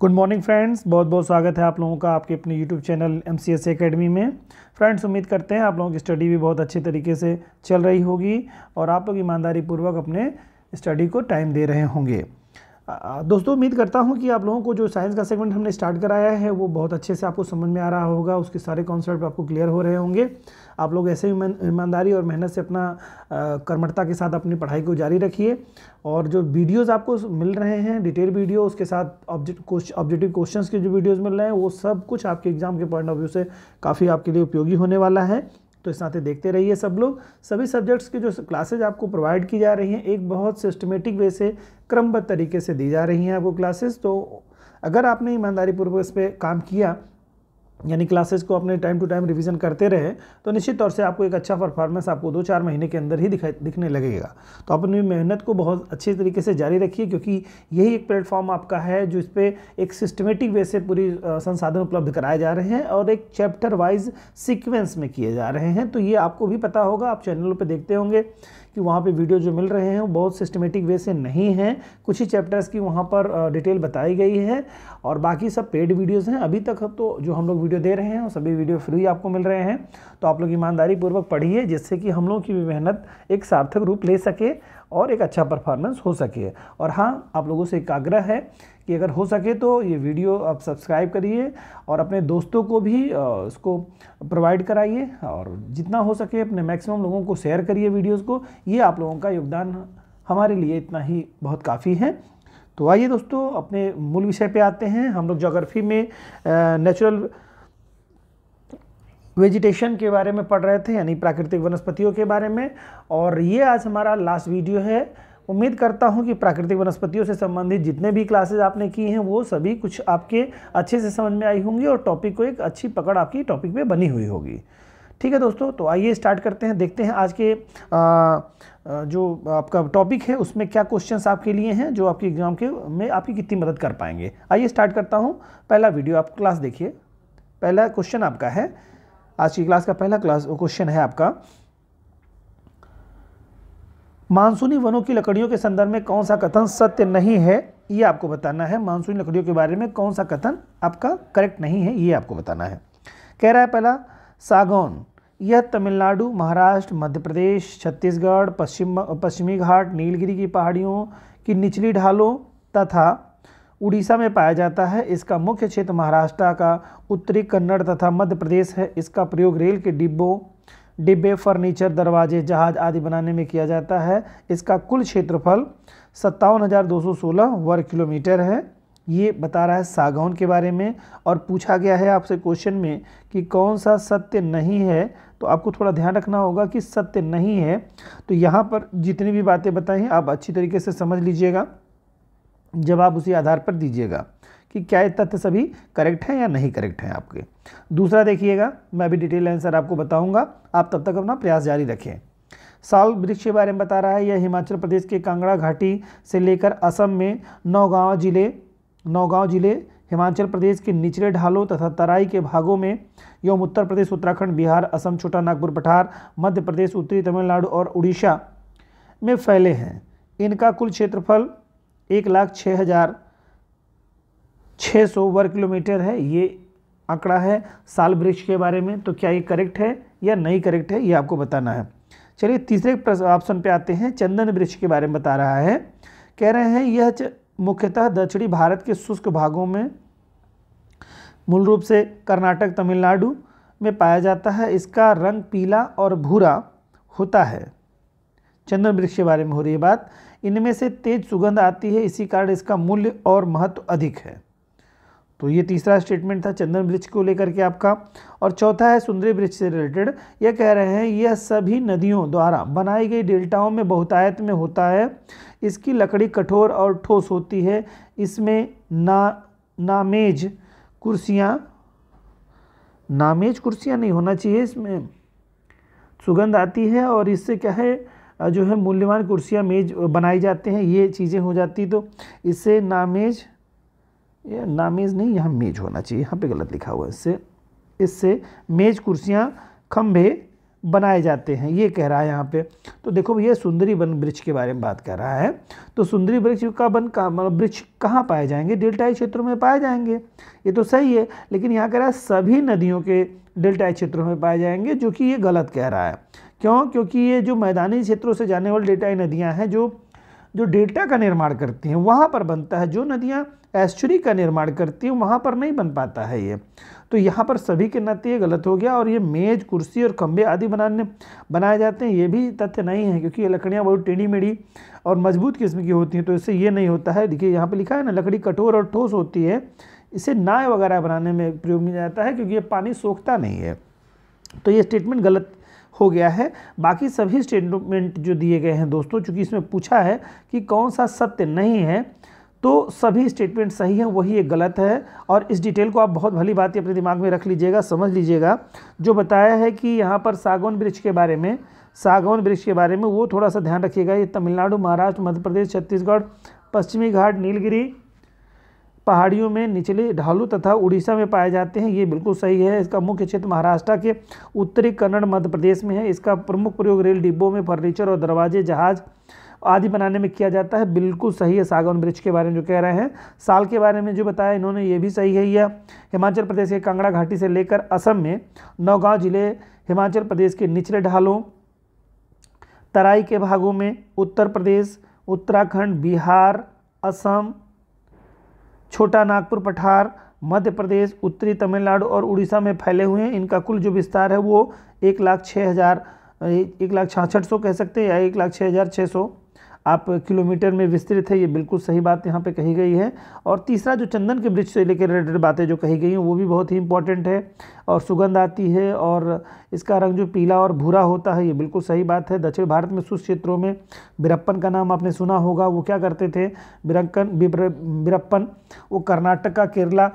Good morning friends बहुत बहुत स्वागत है आप लोगों का आपके अपने YouTube channel M C S में फ्रेंड्स उम्मीद करते हैं आप लोगों की स्टडी भी बहुत अच्छे तरीके से चल रही होगी और आप लोग ईमानदारी पूर्वक अपने स्टडी को टाइम दे रहे होंगे दोस्तों उम्मीद करता हूँ कि आप लोगों को जो साइंस का सेगमेंट हमने स्टार्ट कराया है वो बहुत अच्छे से आपको समझ में आ रहा होगा उसके सारे कॉन्सेप्ट आपको क्लियर हो रहे होंगे आप लोग ऐसे ही ईमानदारी और मेहनत से अपना कर्मठता के साथ अपनी पढ़ाई को जारी रखिए और जो वीडियोस आपको मिल रहे हैं डिटेल वीडियो उसके साथ ऑब्जेक्ट ऑब्जेक्टिव क्वेश्चन के जो वीडियोज़ मिल रहे हैं वो सब कुछ आपके एग्ज़ाम के पॉइंट ऑफ व्यू से काफ़ी आपके लिए उपयोगी होने वाला है तो इस नाते देखते रहिए सब लोग सभी सब्जेक्ट्स की जो क्लासेज आपको प्रोवाइड की जा रही हैं एक बहुत सिस्टमेटिक वे से क्रमबद्ध तरीके से दी जा रही हैं आपको क्लासेस तो अगर आपने ईमानदारी पूर्वक इस पर काम किया यानी क्लासेस को अपने टाइम टू टाइम रिवीजन करते रहे तो निश्चित तौर से आपको एक अच्छा परफॉर्मेंस आपको दो चार महीने के अंदर ही दिखाई दिखने लगेगा तो अपनी मेहनत को बहुत अच्छे तरीके से जारी रखिए क्योंकि यही एक प्लेटफॉर्म आपका है जो इस पर एक सिस्टमेटिक वे से पूरी संसाधन उपलब्ध कराए जा रहे हैं और एक चैप्टर वाइज सिक्वेंस में किए जा रहे हैं तो ये आपको भी पता होगा आप चैनलों पर देखते होंगे कि वहाँ पे वीडियो जो मिल रहे हैं वो बहुत सिस्टमेटिक वे से नहीं हैं कुछ ही चैप्टर्स की वहाँ पर डिटेल बताई गई है और बाकी सब पेड वीडियोज़ हैं अभी तक तो जो हम लोग वीडियो दे रहे हैं वो सभी वीडियो फ्री आपको मिल रहे हैं तो आप लोग ईमानदारी पूर्वक पढ़िए जिससे कि हम लोग की मेहनत एक सार्थक रूप ले सके और एक अच्छा परफॉर्मेंस हो सके और हाँ आप लोगों से एक आग्रह है कि अगर हो सके तो ये वीडियो आप सब्सक्राइब करिए और अपने दोस्तों को भी इसको प्रोवाइड कराइए और जितना हो सके अपने मैक्सिमम लोगों को शेयर करिए वीडियोस को ये आप लोगों का योगदान हमारे लिए इतना ही बहुत काफ़ी है तो आइए दोस्तों अपने मूल विषय पे आते हैं हम लोग जोग्राफी में नेचुरल वेजिटेशन के बारे में पढ़ रहे थे यानी प्राकृतिक वनस्पतियों के बारे में और ये आज हमारा लास्ट वीडियो है उम्मीद करता हूँ कि प्राकृतिक वनस्पतियों से संबंधित जितने भी क्लासेज आपने की हैं वो सभी कुछ आपके अच्छे से समझ में आई होंगी और टॉपिक को एक अच्छी पकड़ आपकी टॉपिक में बनी हुई होगी ठीक है दोस्तों तो आइए स्टार्ट करते हैं देखते हैं आज के आ, जो आपका टॉपिक है उसमें क्या क्वेश्चंस आपके लिए हैं जो आपके एग्ज़ाम के में आपकी कितनी मदद कर पाएंगे आइए स्टार्ट करता हूँ पहला वीडियो आप क्लास देखिए पहला क्वेश्चन आपका है आज की क्लास का पहला क्लास क्वेश्चन है आपका मानसूनी वनों की लकड़ियों के संदर्भ में कौन सा कथन सत्य नहीं है ये आपको बताना है मानसूनी लकड़ियों के बारे में कौन सा कथन आपका करेक्ट नहीं है ये आपको बताना है कह रहा है पहला सागौन यह तमिलनाडु महाराष्ट्र मध्य प्रदेश छत्तीसगढ़ पश्चिम पश्चिमी घाट नीलगिरी की पहाड़ियों की निचली ढालों तथा उड़ीसा में पाया जाता है इसका मुख्य क्षेत्र महाराष्ट्र का उत्तरी कन्नड़ तथा मध्य प्रदेश है इसका प्रयोग रेल के डिब्बों डिब्बे फर्नीचर दरवाजे जहाज आदि बनाने में किया जाता है इसका कुल क्षेत्रफल सत्तावन वर्ग किलोमीटर है ये बता रहा है सागौन के बारे में और पूछा गया है आपसे क्वेश्चन में कि कौन सा सत्य नहीं है तो आपको थोड़ा ध्यान रखना होगा कि सत्य नहीं है तो यहाँ पर जितनी भी बातें बताएं आप अच्छी तरीके से समझ लीजिएगा जवाब उसी आधार पर दीजिएगा कि क्या ये तथ्य सभी करेक्ट हैं या नहीं करेक्ट हैं आपके दूसरा देखिएगा मैं अभी डिटेल आंसर आपको बताऊंगा आप तब तक अपना प्रयास जारी रखें साल वृक्ष के बारे में बता रहा है यह हिमाचल प्रदेश के कांगड़ा घाटी से लेकर असम में नौगांव जिले नौगांव जिले हिमाचल प्रदेश के निचले ढालों तथा तराई के भागों में एवं उत्तर प्रदेश उत्तराखंड बिहार असम छोटा नागपुर पठार मध्य प्रदेश उत्तरी तमिलनाडु और उड़ीसा में फैले हैं इनका कुल क्षेत्रफल एक लाख छः हज़ार छः सौ वर्ग किलोमीटर है ये आंकड़ा है साल वृक्ष के बारे में तो क्या ये करेक्ट है या नहीं करेक्ट है ये आपको बताना है चलिए तीसरे ऑप्शन पे आते हैं चंदन वृक्ष के बारे में बता रहा है कह रहे हैं यह मुख्यतः दक्षिणी भारत के शुष्क भागों में मूल रूप से कर्नाटक तमिलनाडु में पाया जाता है इसका रंग पीला और भूरा होता है चंदन वृक्ष के बारे में हो रही है बात इनमें से तेज सुगंध आती है इसी कारण इसका मूल्य और महत्व अधिक है तो ये तीसरा स्टेटमेंट था चंदन वृक्ष को लेकर के आपका और चौथा है सुंदरी वृक्ष से रिलेटेड यह कह रहे हैं यह सभी नदियों द्वारा बनाई गई डेल्टाओं में बहुतायत में होता है इसकी लकड़ी कठोर और ठोस होती है इसमें ना नामेज कुर्सियाँ नामेज कुर्सियाँ नहीं होना चाहिए इसमें सुगंध आती है और इससे क्या है जो है मूल्यवान कुर्सियाँ मेज बनाई जाते हैं ये चीज़ें हो जाती तो इससे नामेज ये नामेज नहीं यहाँ मेज होना चाहिए यहाँ पे गलत लिखा हुआ है इससे इससे मेज कुर्सियाँ खम्भे बनाए जाते हैं ये कह रहा है यहाँ पे तो देखो भैया सुंदरी वन वृक्ष के बारे में बात कर रहा है तो सुंदरी वृक्ष का वन का मतलब वृक्ष कहाँ पाए जाएंगे डेल्टाई क्षेत्रों में पाए जाएंगे ये तो सही है लेकिन यहाँ कह रहा है सभी नदियों के डेल्टाई क्षेत्रों में पाए जाएंगे जो कि ये गलत कह रहा है क्यों क्योंकि ये जो मैदानी क्षेत्रों से जाने वाली डेल्टाई नदियाँ हैं जो जो डेल्टा का निर्माण करती हैं वहाँ पर बनता है जो नदियाँ एस्चुरी का निर्माण करती हैं वहाँ पर नहीं बन पाता है ये तो यहाँ पर सभी के नाते ये गलत हो गया और ये मेज़ कुर्सी और खम्भे आदि बनाने बनाए जाते हैं ये भी तथ्य नहीं है क्योंकि ये लकड़ियाँ बहुत टेढ़ी मेढ़ी और मजबूत किस्म की होती हैं तो इससे ये नहीं होता है देखिए यहाँ पर लिखा है ना लकड़ी कठोर और ठोस होती है इसे नाय वगैरह बनाने में प्रयोग में जाता है क्योंकि ये पानी सोखता नहीं है तो ये स्टेटमेंट गलत हो गया है बाकी सभी स्टेटमेंट जो दिए गए हैं दोस्तों चूँकि इसमें पूछा है कि कौन सा सत्य नहीं है तो सभी स्टेटमेंट सही हैं वही एक गलत है और इस डिटेल को आप बहुत भली बात अपने दिमाग में रख लीजिएगा समझ लीजिएगा जो बताया है कि यहाँ पर सागौन वृक्ष के बारे में सागौन वृक्ष के बारे में वो थोड़ा सा ध्यान रखिएगा ये तमिलनाडु महाराष्ट्र मध्य प्रदेश छत्तीसगढ़ पश्चिमी घाट नीलगिरी पहाड़ियों में निचले ढालू तथा उड़ीसा में पाए जाते हैं ये बिल्कुल सही है इसका मुख्य क्षेत्र महाराष्ट्र के उत्तरी कन्नड़ मध्य प्रदेश में है इसका प्रमुख प्रयोग रेल डिब्बों में फर्नीचर और दरवाजे जहाज़ आदि बनाने में किया जाता है बिल्कुल सही है सागवन ब्रिज के बारे में जो कह रहे हैं साल के बारे में जो बताया इन्होंने ये भी सही है यह हिमाचल प्रदेश के कांगड़ा घाटी से लेकर असम में नौगांव जिले हिमाचल प्रदेश के निचले ढालों तराई के भागों में उत्तर प्रदेश उत्तराखंड बिहार असम छोटा नागपुर पठार मध्य प्रदेश उत्तरी तमिलनाडु और उड़ीसा में फैले हुए हैं इनका कुल जो विस्तार है वो एक लाख छः हज़ार एक लाख छाछठ सौ कह सकते हैं या एक लाख छः हज़ार छः सौ आप किलोमीटर में विस्तृत है ये बिल्कुल सही बात यहाँ पे कही गई है और तीसरा जो चंदन के वृक्ष से लेकर रिलेटेड बातें जो कही गई हैं वो भी बहुत ही इंपॉर्टेंट है और सुगंध आती है और इसका रंग जो पीला और भूरा होता है ये बिल्कुल सही बात है दक्षिण भारत में शुष्क क्षेत्रों में बिरप्पन का नाम आपने सुना होगा वो क्या करते थे बिरंकन बिरप्पन वो कर्नाटक का केरला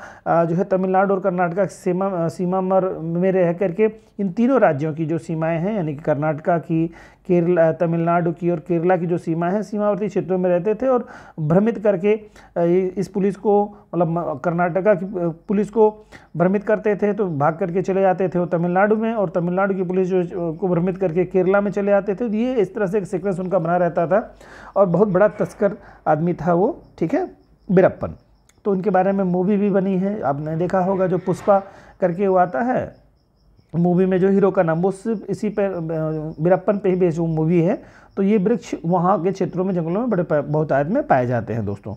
जो है तमिलनाडु और कर्नाटका सीमा सीमा सीमा में रह करके इन तीनों राज्यों की जो सीमाएं हैं यानी कि कर्नाटका की केरला तमिलनाडु की और केरला की जो सीमा है सीमावर्ती क्षेत्रों में रहते थे और भ्रमित करके इस पुलिस को मतलब कर्नाटका की पुलिस को भ्रमित करते थे तो भाग करके चले जाते थे वो तमिलनाडु में और तमिलनाडु की पुलिस जो को भ्रमित करके केरला में चले जाते थे तो ये इस तरह से एक सिक्वेंस उनका बना रहता था और बहुत बड़ा तस्कर आदमी था वो ठीक है बिरप्पन तो उनके बारे में मूवी भी बनी है आपने देखा होगा जो पुष्पा करके वो आता है मूवी में जो हीरो का नाम वो सिर्फ इसी पर बिरप्पन पे ही वो मूवी है तो ये वृक्ष वहाँ के क्षेत्रों में जंगलों में बड़े आयत में पाए जाते हैं दोस्तों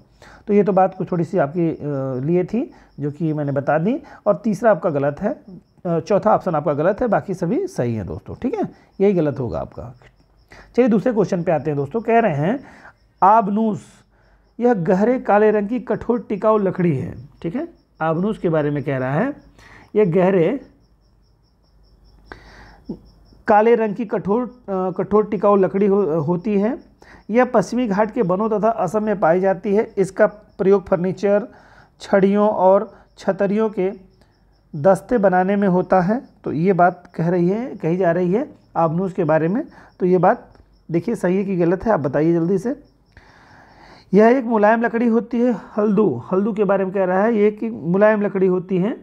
तो ये तो बात कुछ थोड़ी सी आपकी लिए थी जो कि मैंने बता दी और तीसरा आपका गलत है चौथा ऑप्शन आपका गलत है बाकी सभी सही है दोस्तों ठीक है यही गलत होगा आपका चलिए दूसरे क्वेश्चन पे आते हैं दोस्तों कह रहे हैं आबनूस यह गहरे काले रंग की कठोर टिकाऊ लकड़ी है ठीक है आबनूस के बारे में कह रहा है यह गहरे काले रंग की कठोर कठोर टिकाऊ लकड़ी हो, होती है यह पश्चिमी घाट के बनों तथा असम में पाई जाती है इसका प्रयोग फर्नीचर छड़ियों और छतरियों के दस्ते बनाने में होता है तो ये बात कह रही है कही जा रही है आबनूस के बारे में तो ये बात देखिए सही है कि गलत है आप बताइए जल्दी से यह एक मुलायम लकड़ी होती है हल्दू हल्दू के बारे में कह रहा है ये कि मुलायम लकड़ी होती है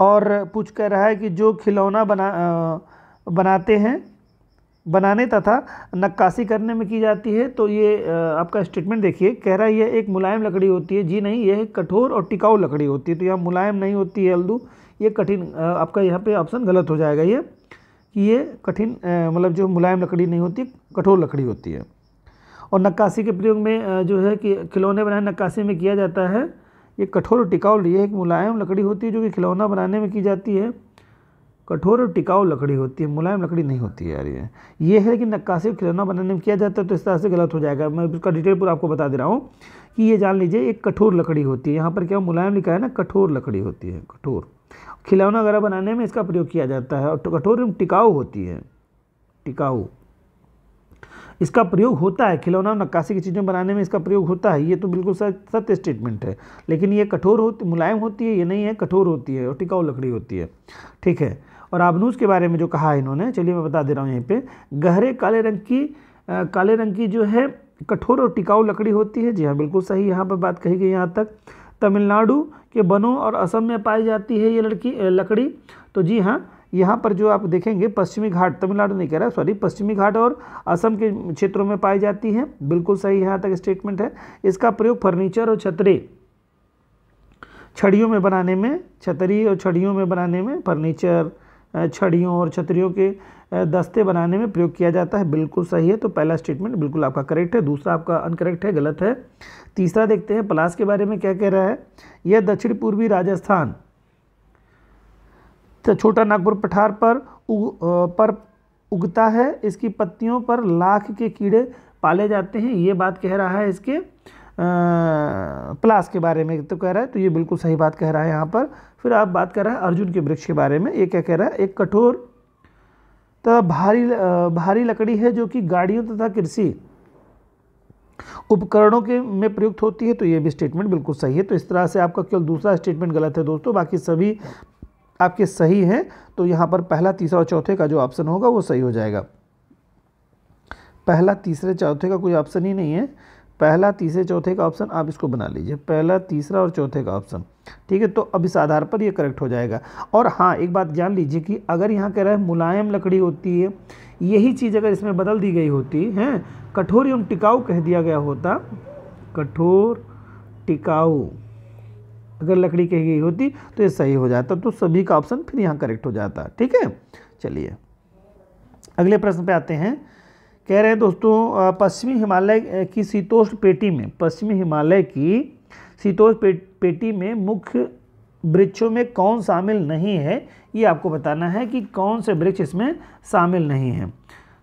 और पूछ कह रहा है कि जो खिलौना बना बनाते हैं बनाने तथा नक्काशी करने में की जाती है तो ये आपका स्टेटमेंट देखिए कह रहा है यह एक मुलायम लकड़ी होती है जी नहीं यह कठोर और टिकाऊ लकड़ी होती है तो यहाँ मुलायम नहीं होती है हल्दू ये कठिन आपका यहाँ पे ऑप्शन गलत हो जाएगा ये कि ये कठिन मतलब जो मुलायम लकड़ी नहीं होती कठोर लकड़ी होती है और नक्काशी के प्रयोग में जो है कि खिलौने बनाए नक्काशी में किया जाता है ये कठोर और टिकाऊ लिए एक मुलायम लकड़ी होती है जो कि खिलौना बनाने में की जाती है कठोर और टिकाऊ लकड़ी होती है मुलायम लकड़ी नहीं होती यार ये ये है कि नक्काशी खिलौना बनाने में किया जाता है तो इस तरह से गलत हो जाएगा मैं उसका डिटेल पूरा आपको बता दे रहा हूँ कि ये जान लीजिए एक कठोर लकड़ी होती है यहाँ पर क्या मुलायम लिखा है ना कठोर लकड़ी होती है कठोर खिलौना वगैरह बनाने में इसका प्रयोग किया जाता है और कठोर एवं टिकाऊ होती है टिकाऊ इसका प्रयोग होता है खिलौना और नक्काशी की चीज़ें बनाने में इसका प्रयोग होता है ये तो बिल्कुल सत्य स्टेटमेंट है लेकिन ये कठोर होती मुलायम होती है ये नहीं है कठोर होती है और टिकाऊ लकड़ी होती है ठीक है और आबनूस के बारे में जो कहा है इन्होंने चलिए मैं बता दे रहा हूँ यहीं पर गहरे काले रंग की काले रंग की जो है कठोर और टिकाऊ लकड़ी होती है जी हाँ बिल्कुल सही यहाँ पर बात कही गई यहाँ तक तमिलनाडु के बनों और असम में पाई जाती है ये लड़की लकड़ी तो जी हाँ यहाँ पर जो आप देखेंगे पश्चिमी घाट तमिलनाडु नहीं कह रहा सॉरी पश्चिमी घाट और असम के क्षेत्रों में पाई जाती है बिल्कुल सही यहाँ तक स्टेटमेंट है इसका प्रयोग फर्नीचर और छतरे छड़ियों में बनाने में छतरी और छड़ियों में बनाने में फर्नीचर छड़ियों और छतरियों के दस्ते बनाने में प्रयोग किया जाता है बिल्कुल सही है तो पहला स्टेटमेंट बिल्कुल आपका करेक्ट है दूसरा आपका अनकरेक्ट है गलत है तीसरा देखते हैं प्लास के बारे में क्या कह रहा है यह दक्षिण पूर्वी राजस्थान तो छोटा नागपुर पठार पर उग, पर उगता है इसकी पत्तियों पर लाख के कीड़े पाले जाते हैं ये बात कह रहा है इसके प्लास के बारे में तो कह रहा है तो ये बिल्कुल सही बात कह रहा है यहाँ पर फिर आप बात कर रहा है अर्जुन के वृक्ष के बारे में ये क्या कह रहा है एक कठोर तथा भारी भारी लकड़ी है जो कि गाड़ियों तथा कृषि उपकरणों के में प्रयुक्त होती है तो ये भी स्टेटमेंट बिल्कुल सही है तो इस तरह से आपका केवल दूसरा स्टेटमेंट गलत है दोस्तों बाकी सभी आपके सही हैं तो यहाँ पर पहला तीसरा और चौथे का जो ऑप्शन होगा वो सही हो जाएगा पहला तीसरे चौथे का कोई ऑप्शन ही नहीं है पहला तीसरे चौथे का ऑप्शन आप इसको बना लीजिए पहला तीसरा और चौथे का ऑप्शन ठीक है तो अब इस आधार पर ये करेक्ट हो जाएगा और हाँ एक बात जान लीजिए कि अगर यहाँ कह रहा है मुलायम लकड़ी होती है यही चीज़ अगर इसमें बदल दी गई होती है कठोर एवं टिकाऊ कह दिया गया होता कठोर टिकाऊ अगर लकड़ी कही गई होती तो ये सही हो जाता तो सभी का ऑप्शन फिर यहाँ करेक्ट हो जाता ठीक है चलिए अगले प्रश्न पे आते हैं कह रहे हैं दोस्तों पश्चिमी हिमालय की शीतोष्ण पेटी में पश्चिमी हिमालय की शीतोष्ण पे, पेटी में मुख्य वृक्षों में कौन शामिल नहीं है ये आपको बताना है कि कौन से वृक्ष इसमें शामिल नहीं है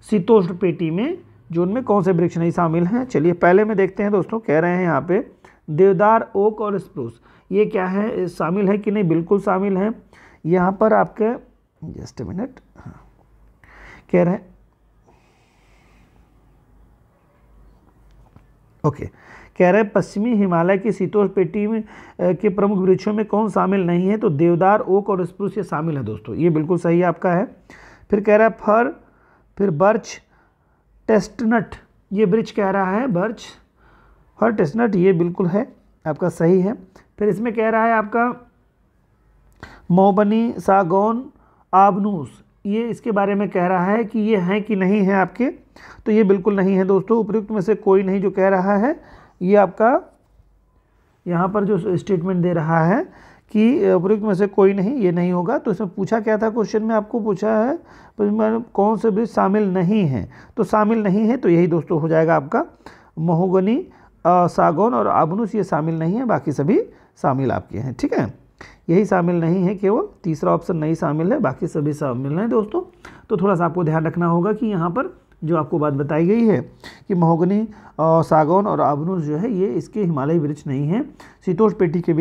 शीतोष्ण पेटी में जो उनमें कौन से वृक्ष नहीं शामिल हैं चलिए पहले में देखते हैं दोस्तों कह रहे हैं यहाँ पे देवदार ओक और स्प्रूस ये क्या है शामिल है कि नहीं बिल्कुल शामिल है यहाँ पर आपके जस्ट मिनट हाँ कह रहे हैं ओके okay. कह रहे पश्चिमी हिमालय की पेटी में के प्रमुख वृक्षों में कौन शामिल नहीं है तो देवदार ओक और स्प्रूस ये शामिल है दोस्तों ये बिल्कुल सही आपका है फिर कह रहा है फर फिर बर्च टेस्टनट ये वृक्ष कह रहा है बर्च फर टेस्टनट ये बिल्कुल है आपका सही है फिर इसमें कह रहा है आपका मोबनी सागौन आबनूस ये इसके बारे में कह रहा है कि ये हैं कि नहीं है आपके तो ये बिल्कुल नहीं है दोस्तों उपयुक्त में से कोई नहीं जो कह रहा है ये आपका यहाँ पर जो स्टेटमेंट दे रहा है कि उपयुक्त में से कोई नहीं ये नहीं होगा तो इसमें पूछा क्या था क्वेश्चन में आपको पूछा है कौन से ब्रिज शामिल नहीं है तो शामिल नहीं है तो यही दोस्तों हो जाएगा आपका महोगनी सागौन और आबनूस ये शामिल नहीं है बाकी सभी शामिल आपके हैं ठीक है यही शामिल नहीं है केवल तीसरा ऑप्शन नहीं शामिल है बाकी सभी शामिल हैं दोस्तों तो थोड़ा सा आपको ध्यान रखना होगा कि यहाँ पर जो आपको बात बताई गई है कि महोगनी और सागौन और आबनूस जो है ये इसके हिमालयी वृक्ष नहीं है शीतोष पेटी के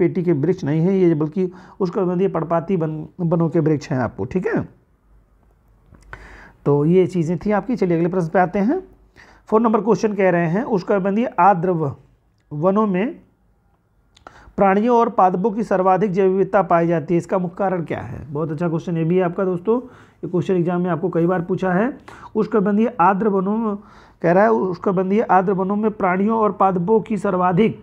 पेटी के वृक्ष नहीं है ये बल्कि उसका उसको पड़पाती बन बनों के वृक्ष हैं आपको ठीक है तो ये चीज़ें थी आपकी चलिए अगले प्रश्न पे आते हैं फोन नंबर क्वेश्चन कह रहे हैं उसका बंदी आद्रव वनों में प्राणियों और पादपों की सर्वाधिक जैव विविधता पाई जाती है इसका मुख्य कारण क्या है बहुत अच्छा क्वेश्चन ये भी है आपका दोस्तों ये क्वेश्चन एग्जाम में आपको कई बार पूछा है उष्णबंधीय आर्द्र वनों में कह रहा है उष्णबंधीय आर्द्र वनों में प्राणियों और पादपों की सर्वाधिक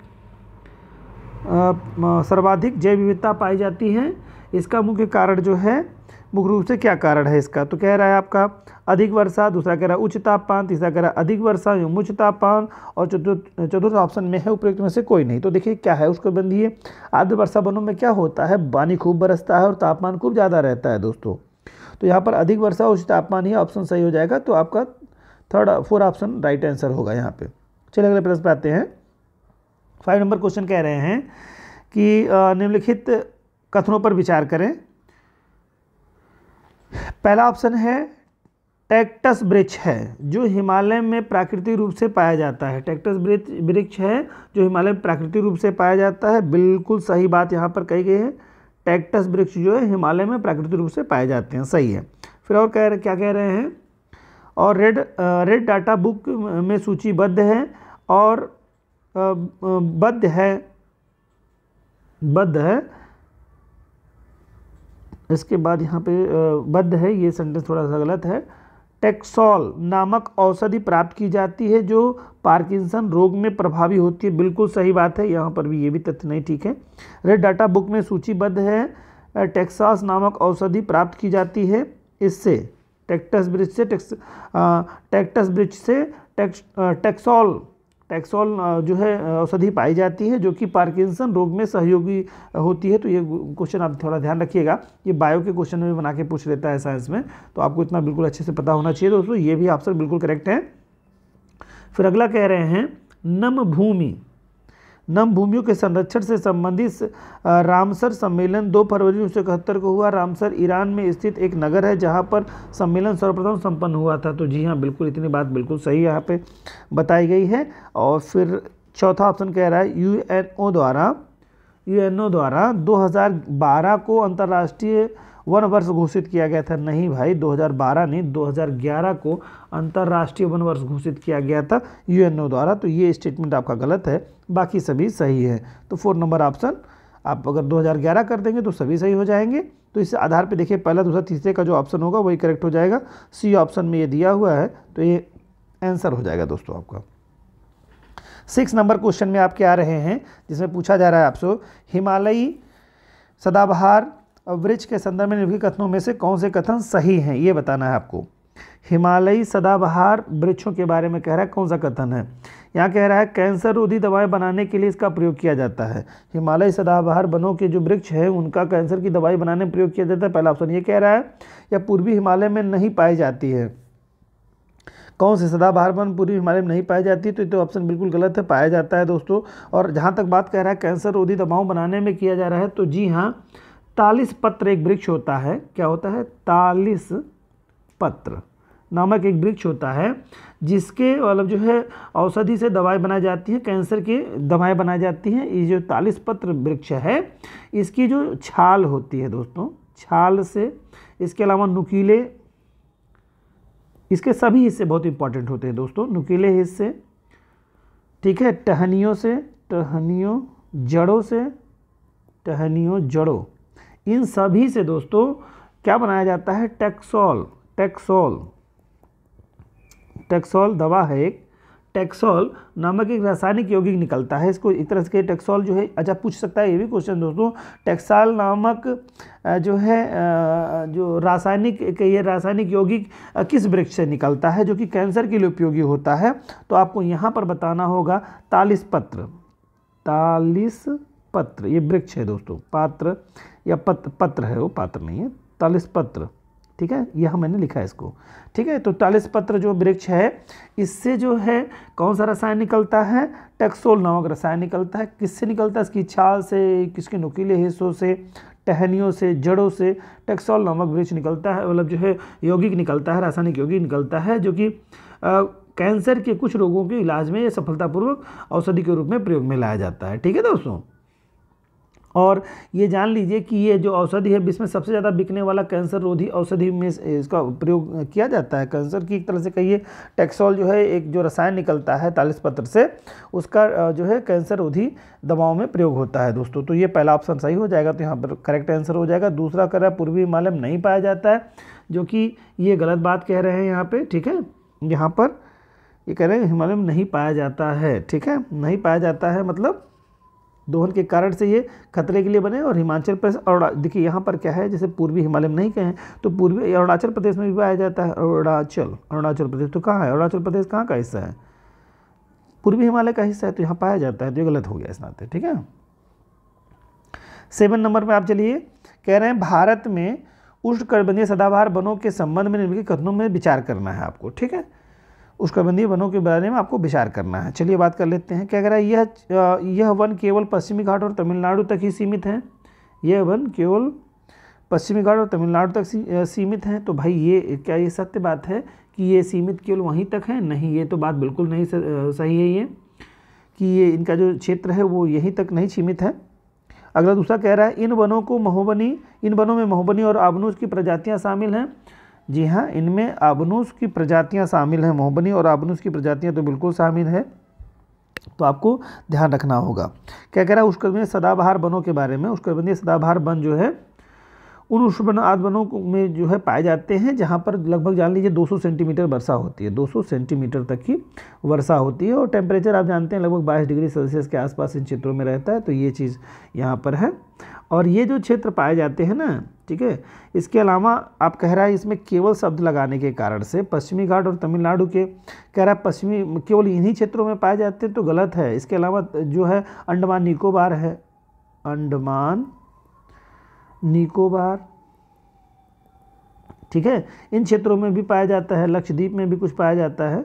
सर्वाधिक जैव विविधता पाई जाती है इसका मुख्य कारण जो है मुख्य रूप से क्या कारण है इसका तो कह रहा है आपका अधिक वर्षा दूसरा कह रहा है उच्च तापमान तीसरा कह रहा है अधिक वर्षा एवं उच्च तापमान और चतुर्थ चतुर्थ ऑप्शन में है उपयुक्त में से कोई नहीं तो देखिए क्या है उसको बंधिए आर्द्र वर्षा वनों में क्या होता है पानी खूब बरसता है और तापमान खूब ज़्यादा रहता है दोस्तों तो यहाँ पर अधिक वर्षा उच्च तापमान ही ऑप्शन सही हो जाएगा तो आपका third four option right answer होगा यहाँ पर चलिए अगले प्रश्न पर आते हैं फाइव नंबर क्वेश्चन कह रहे हैं कि निम्नलिखित कथनों पर विचार करें पहला ऑप्शन है टैक्टस वृक्ष है जो हिमालय में प्राकृतिक रूप से पाया जाता है टैक्टस वृक्ष है जो हिमालय में प्राकृतिक रूप से पाया जाता है बिल्कुल सही बात यहाँ पर कही गई है टैक्टस वृक्ष जो है हिमालय में प्राकृतिक रूप से पाए जाते हैं सही है फिर और कह रहे क्या कह रहे हैं और रेड रेड डाटा बुक में सूचीबद्ध है और बद्ध है बद्ध है इसके बाद यहाँ पे बद्ध है ये सेंटेंस थोड़ा सा गलत है टेक्सॉल नामक औषधि प्राप्त की जाती है जो पार्किंसन रोग में प्रभावी होती है बिल्कुल सही बात है यहाँ पर भी ये भी तथ्य नहीं ठीक है रेड डाटा बुक में सूचीबद्ध है टेक्सास नामक औषधि प्राप्त की जाती है इससे टेक्टस ब्रिज से टेक्स टैक्टस ब्रिज से टेक्स टेक्सॉल टैक्सोल जो है औषधि पाई जाती है जो कि पार्किंसन रोग में सहयोगी होती है तो ये क्वेश्चन आप थोड़ा ध्यान रखिएगा ये बायो के क्वेश्चन में बना के पूछ लेता है साइंस में तो आपको इतना बिल्कुल अच्छे से पता होना चाहिए दोस्तों ये भी सर बिल्कुल करेक्ट है फिर अगला कह रहे हैं नम भूमि नम भूमियों के संरक्षण से संबंधित रामसर सम्मेलन 2 फरवरी उन्नीस को हुआ रामसर ईरान में स्थित एक नगर है जहां पर सम्मेलन सर्वप्रथम संपन्न हुआ था तो जी हाँ बिल्कुल इतनी बात बिल्कुल सही यहाँ पे बताई गई है और फिर चौथा ऑप्शन कह रहा है यू द्वारा यू द्वारा 2012 को अंतर्राष्ट्रीय वन वर्ष घोषित किया गया था नहीं भाई 2012 नहीं 2011 को अंतर्राष्ट्रीय वन वर्ष घोषित किया गया था यूएनओ द्वारा तो ये स्टेटमेंट आपका गलत है बाकी सभी सही है तो फोर नंबर ऑप्शन आप अगर 2011 कर देंगे तो सभी सही हो जाएंगे तो इस आधार पे देखिए पहला दूसरा तीसरे का जो ऑप्शन होगा वही करेक्ट हो जाएगा सी ऑप्शन में ये दिया हुआ है तो ये आंसर हो जाएगा दोस्तों आपका सिक्स नंबर क्वेश्चन में आपके आ रहे हैं जिसमें पूछा जा रहा है आपसे हिमालयी सदाबहार वृक्ष के संदर्भ में निम्नलिखित कथनों में से कौन से कथन सही हैं ये बताना है आपको हिमालयी सदाबहार वृक्षों के बारे में कह रहा है कौन सा कथन है यहाँ कह रहा है कैंसर रोधी दवाएं बनाने के लिए इसका प्रयोग किया जाता है हिमालयी सदाबहार वनों के जो वृक्ष हैं उनका कैंसर की दवाई बनाने में प्रयोग किया जाता है पहला ऑप्शन ये कह रहा है या पूर्वी हिमालय में नहीं पाई जाती है कौन से सदाबहार वन पूर्वी हिमालय में नहीं पाई जाती तो ये तो ऑप्शन बिल्कुल गलत है पाया जाता है दोस्तों और जहाँ तक बात कह रहा है कैंसर रोधी दवाओं बनाने में किया जा रहा है तो जी हाँ तालिस पत्र एक वृक्ष होता है क्या होता है तालिस पत्र नामक एक वृक्ष होता है जिसके मतलब जो है औषधि से दवाएं बनाई जाती हैं कैंसर की दवाएं बनाई जाती हैं ये जो तालिस पत्र वृक्ष है इसकी जो छाल होती है दोस्तों छाल से इसके अलावा नुकीले इसके सभी हिस्से बहुत इंपॉर्टेंट होते हैं दोस्तों नुकीले हिस्से ठीक है टहनियों से टहनियों जड़ों से टहनियों जड़ों इन सभी से दोस्तों क्या बनाया जाता है टेक्सोल टेक्सोल टेक्सोल दवा है एक टेक्सोल नामक एक रासायनिक यौगिक निकलता है इसको एक तरह से टेक्सोल जो है अच्छा पूछ सकता है ये भी क्वेश्चन दोस्तों टेक्साल नामक जो है जो रासायनिक ये रासायनिक यौगिक किस वृक्ष से निकलता है जो कि कैंसर के लिए उपयोगी होता है तो आपको यहाँ पर बताना होगा तालिस पत्र तालिस पत्र ये वृक्ष है दोस्तों पात्र या पत्र पत्र है वो पात्र नहीं है तालिस पत्र ठीक है यह मैंने लिखा है इसको ठीक है तो तालिस पत्र जो वृक्ष है इससे जो है कौन सा रसायन निकलता है टेक्सोल नामक रसायन निकलता है किससे निकलता है इसकी छाल से किसके नुकीले हिस्सों से टहनियों से जड़ों से टेक्सोल नामक वृक्ष निकलता है मतलब जो है यौगिक निकलता है रासायनिक यौगिक निकलता है जो कि कैंसर के कुछ रोगों के इलाज में यह सफलतापूर्वक औषधि के रूप में प्रयोग में लाया जाता है ठीक है दोस्तों और ये जान लीजिए कि ये जो औषधि है विश्व में सबसे ज़्यादा बिकने वाला कैंसर रोधी औषधि में इसका प्रयोग किया जाता है कैंसर की एक तरह से कहिए टेक्सोल जो है एक जो रसायन निकलता है तालिस पत्र से उसका जो है कैंसर रोधी दवाओं में प्रयोग होता है दोस्तों तो ये पहला ऑप्शन सही हो जाएगा तो यहाँ पर करेक्ट आंसर हो जाएगा दूसरा कर रहा है पूर्वी हिमालय में नहीं पाया जाता है जो कि ये गलत बात कह रहे हैं यहाँ पर ठीक है यहाँ पर ये कह रहे हैं हिमालय में नहीं पाया जाता है ठीक है नहीं पाया जाता है मतलब दोहन के कारण से ये खतरे के लिए बने और हिमाचल प्रदेश और देखिए यहाँ पर क्या है जैसे पूर्वी हिमालय में नहीं कहें तो पूर्वी अरुणाचल प्रदेश में भी पाया जाता है अरुणाचल अरुणाचल प्रदेश तो कहाँ है अरुणाचल प्रदेश कहाँ का हिस्सा है पूर्वी हिमालय का हिस्सा है तो यहाँ पाया जाता है तो ये गलत हो गया इस नाते ठीक है सेवन नंबर में आप चलिए कह रहे हैं भारत में उष्णकटिबंधीय सदाबहार वनों के संबंध में निम्नलिखित कथनों में विचार करना है आपको ठीक है उस कबंदी वनों के बारे में आपको विचार करना है चलिए बात कर लेते हैं क्या कह रहा है यह यह वन केवल पश्चिमी घाट और तमिलनाडु तक ही सीमित है यह वन केवल पश्चिमी घाट और तमिलनाडु तक सीमित हैं तो भाई ये क्या ये सत्य बात है कि ये सीमित केवल वहीं तक है नहीं ये तो बात बिल्कुल नहीं सही है ये कि ये इनका जो क्षेत्र है वो यहीं तक नहीं सीमित है अगला दूसरा कह रहा है इन वनों को महोबनी इन वनों में महोबनी और आबनूज की प्रजातियाँ शामिल हैं जी हाँ इनमें आबनूस की प्रजातियाँ शामिल हैं मोहबनी और आबनूस की प्रजातियाँ तो बिल्कुल शामिल है तो आपको ध्यान रखना होगा क्या कह रहा है उष्कबंदीय सदाबहार वनों के बारे में उष्कबंदीय सदाबहार वन जो है उन आदि वनों में जो है पाए जाते हैं जहाँ पर लगभग जान लीजिए 200 सेंटीमीटर वर्षा होती है 200 सेंटीमीटर तक की वर्षा होती है और टेम्परेचर आप जानते हैं लगभग 22 डिग्री सेल्सियस के आसपास इन क्षेत्रों में रहता है तो ये चीज़ यहाँ पर है और ये जो क्षेत्र पाए जाते हैं ना ठीक है इसके अलावा आप कह रहा है इसमें केवल शब्द लगाने के कारण से पश्चिमी घाट और तमिलनाडु के कह रहा है पश्चिमी केवल इन्हीं क्षेत्रों में पाए जाते हैं तो गलत है इसके अलावा जो है अंडमान निकोबार है अंडमान निकोबार ठीक है इन क्षेत्रों में भी पाया जाता है लक्षद्वीप में भी कुछ पाया जाता है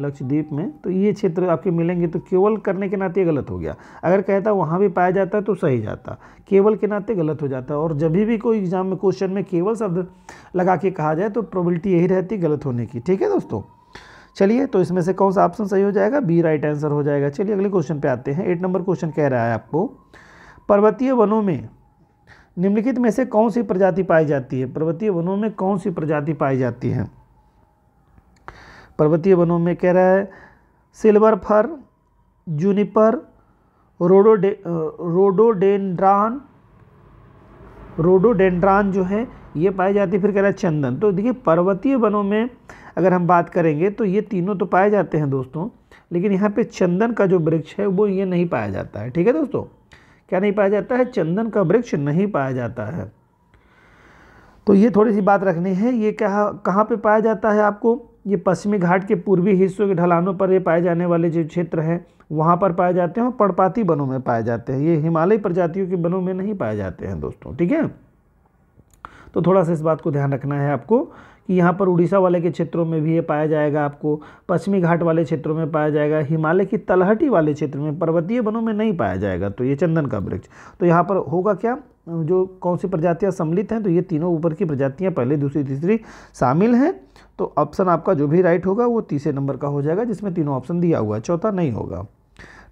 लक्षद्वीप में तो ये क्षेत्र आपके मिलेंगे तो केवल करने के नाते गलत हो गया अगर कहता वहाँ भी पाया जाता तो सही जाता केवल के नाते गलत हो जाता और जब भी कोई एग्जाम में क्वेश्चन में केवल शब्द लगा के कहा जाए तो प्रोबेबिलिटी यही रहती गलत होने की ठीक है दोस्तों चलिए तो इसमें से कौन सा ऑप्शन सही हो जाएगा बी राइट आंसर हो जाएगा चलिए अगले क्वेश्चन पर आते हैं एट नंबर क्वेश्चन कह रहा है आपको पर्वतीय वनों में निम्नलिखित में से कौन सी प्रजाति पाई जाती है पर्वतीय वनों में कौन सी प्रजाति पाई जाती है पर्वतीय वनों में कह रहा है सिल्वर फर जूनिपर रोडोडे रोडोडेंड्रान रोडोडेंड्रान जो है ये पाए जाते फिर कह रहा है चंदन तो देखिए पर्वतीय वनों में अगर हम बात करेंगे तो ये तीनों तो पाए जाते हैं दोस्तों लेकिन यहाँ पे चंदन का जो वृक्ष है वो ये नहीं पाया जाता है ठीक है दोस्तों क्या नहीं पाया जाता है चंदन का वृक्ष नहीं पाया जाता है तो ये थोड़ी सी बात रखनी है ये क्या कहाँ पे पाया जाता है आपको ये पश्चिमी घाट के पूर्वी हिस्सों के ढलानों पर ये पाए जाने वाले जो क्षेत्र हैं वहाँ पर पाए जाते हैं और पर्णपाती वनों में पाए जाते हैं ये हिमालयी प्रजातियों के वनों में नहीं पाए जाते हैं दोस्तों ठीक है तो थोड़ा सा इस बात को ध्यान रखना है आपको कि यहाँ पर उड़ीसा वाले के क्षेत्रों में भी ये पाया जाएगा आपको पश्चिमी घाट वाले क्षेत्रों में पाया जाएगा हिमालय की तलहटी वाले क्षेत्र में पर्वतीय वनों में नहीं पाया जाएगा तो ये चंदन का वृक्ष तो यहाँ पर होगा क्या जो कौन सी प्रजातियाँ सम्मिलित हैं तो ये तीनों ऊपर की प्रजातियाँ पहले दूसरी तीसरी शामिल हैं तो ऑप्शन आपका जो भी राइट होगा वो तीसरे नंबर का हो जाएगा जिसमें तीनों ऑप्शन दिया हुआ है चौथा नहीं होगा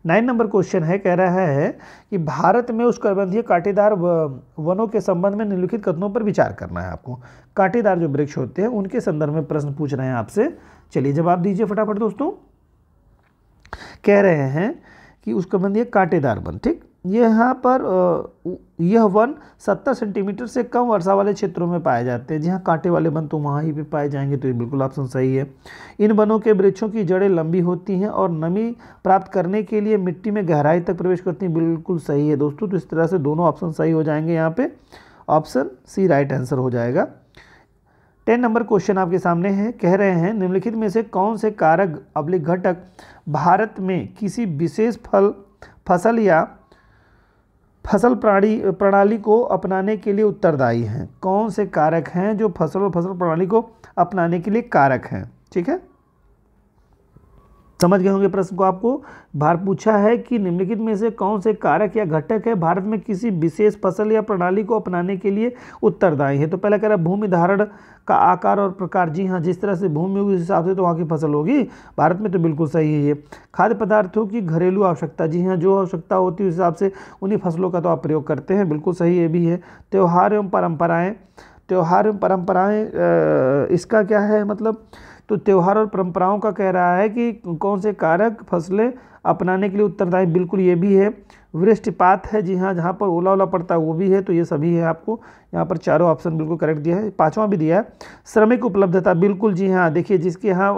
नाइन नंबर क्वेश्चन है कह रहा है कि भारत में उस कर्बंधीय कांटेदार वनों के संबंध में निम्नलिखित कथनों पर विचार करना है आपको कांटेदार जो वृक्ष होते हैं उनके संदर्भ में प्रश्न पूछ रहे हैं आपसे चलिए जवाब दीजिए फटाफट दोस्तों कह रहे हैं कि उस कर्बंधीय कांटेदार वन ठीक यहाँ पर यह वन 70 सेंटीमीटर से कम वर्षा वाले क्षेत्रों में पाए जाते हैं जहाँ कांटे वाले वन तो वहाँ ही भी पाए जाएंगे तो ये बिल्कुल ऑप्शन सही है इन वनों के वृक्षों की जड़ें लंबी होती हैं और नमी प्राप्त करने के लिए मिट्टी में गहराई तक प्रवेश करती हैं बिल्कुल सही है दोस्तों तो इस तरह से दोनों ऑप्शन सही हो जाएंगे यहाँ पर ऑप्शन सी राइट आंसर हो जाएगा टेन नंबर क्वेश्चन आपके सामने है कह रहे हैं निम्नलिखित में से कौन से कारक अब्लिक घटक भारत में किसी विशेष फल फसल या फसल प्रणाली प्रणाली को अपनाने के लिए उत्तरदायी हैं कौन से कारक हैं जो फसल और फसल प्रणाली को अपनाने के लिए कारक हैं ठीक है समझ गए होंगे प्रश्न को आपको भार पूछा है कि निम्नलिखित में से कौन से कारक या घटक है भारत में किसी विशेष फसल या प्रणाली को अपनाने के लिए उत्तरदायी है तो पहला कह रहा है भूमि धारण का आकार और प्रकार जी हाँ जिस तरह से भूमि होगी उस हिसाब से तो वहाँ की फसल होगी भारत में तो बिल्कुल सही है ये खाद्य पदार्थों की घरेलू आवश्यकता जी हाँ जो आवश्यकता होती है उस हिसाब से उन्हीं फसलों का तो आप प्रयोग करते हैं बिल्कुल सही ये भी है त्यौहार एवं परम्पराएँ त्यौहार एवं परम्पराएँ इसका क्या है मतलब तो त्यौहार और परंपराओं का कह रहा है कि कौन से कारक फसलें अपनाने के लिए उत्तरदायी बिल्कुल ये भी है वृष्टिपात है जी हाँ जहाँ पर ओला ओला पड़ता है वो भी है तो ये सभी है आपको यहाँ पर चारों ऑप्शन बिल्कुल करेक्ट दिया है पाँचवा भी दिया है श्रमिक उपलब्धता बिल्कुल जी हाँ देखिए जिसके यहाँ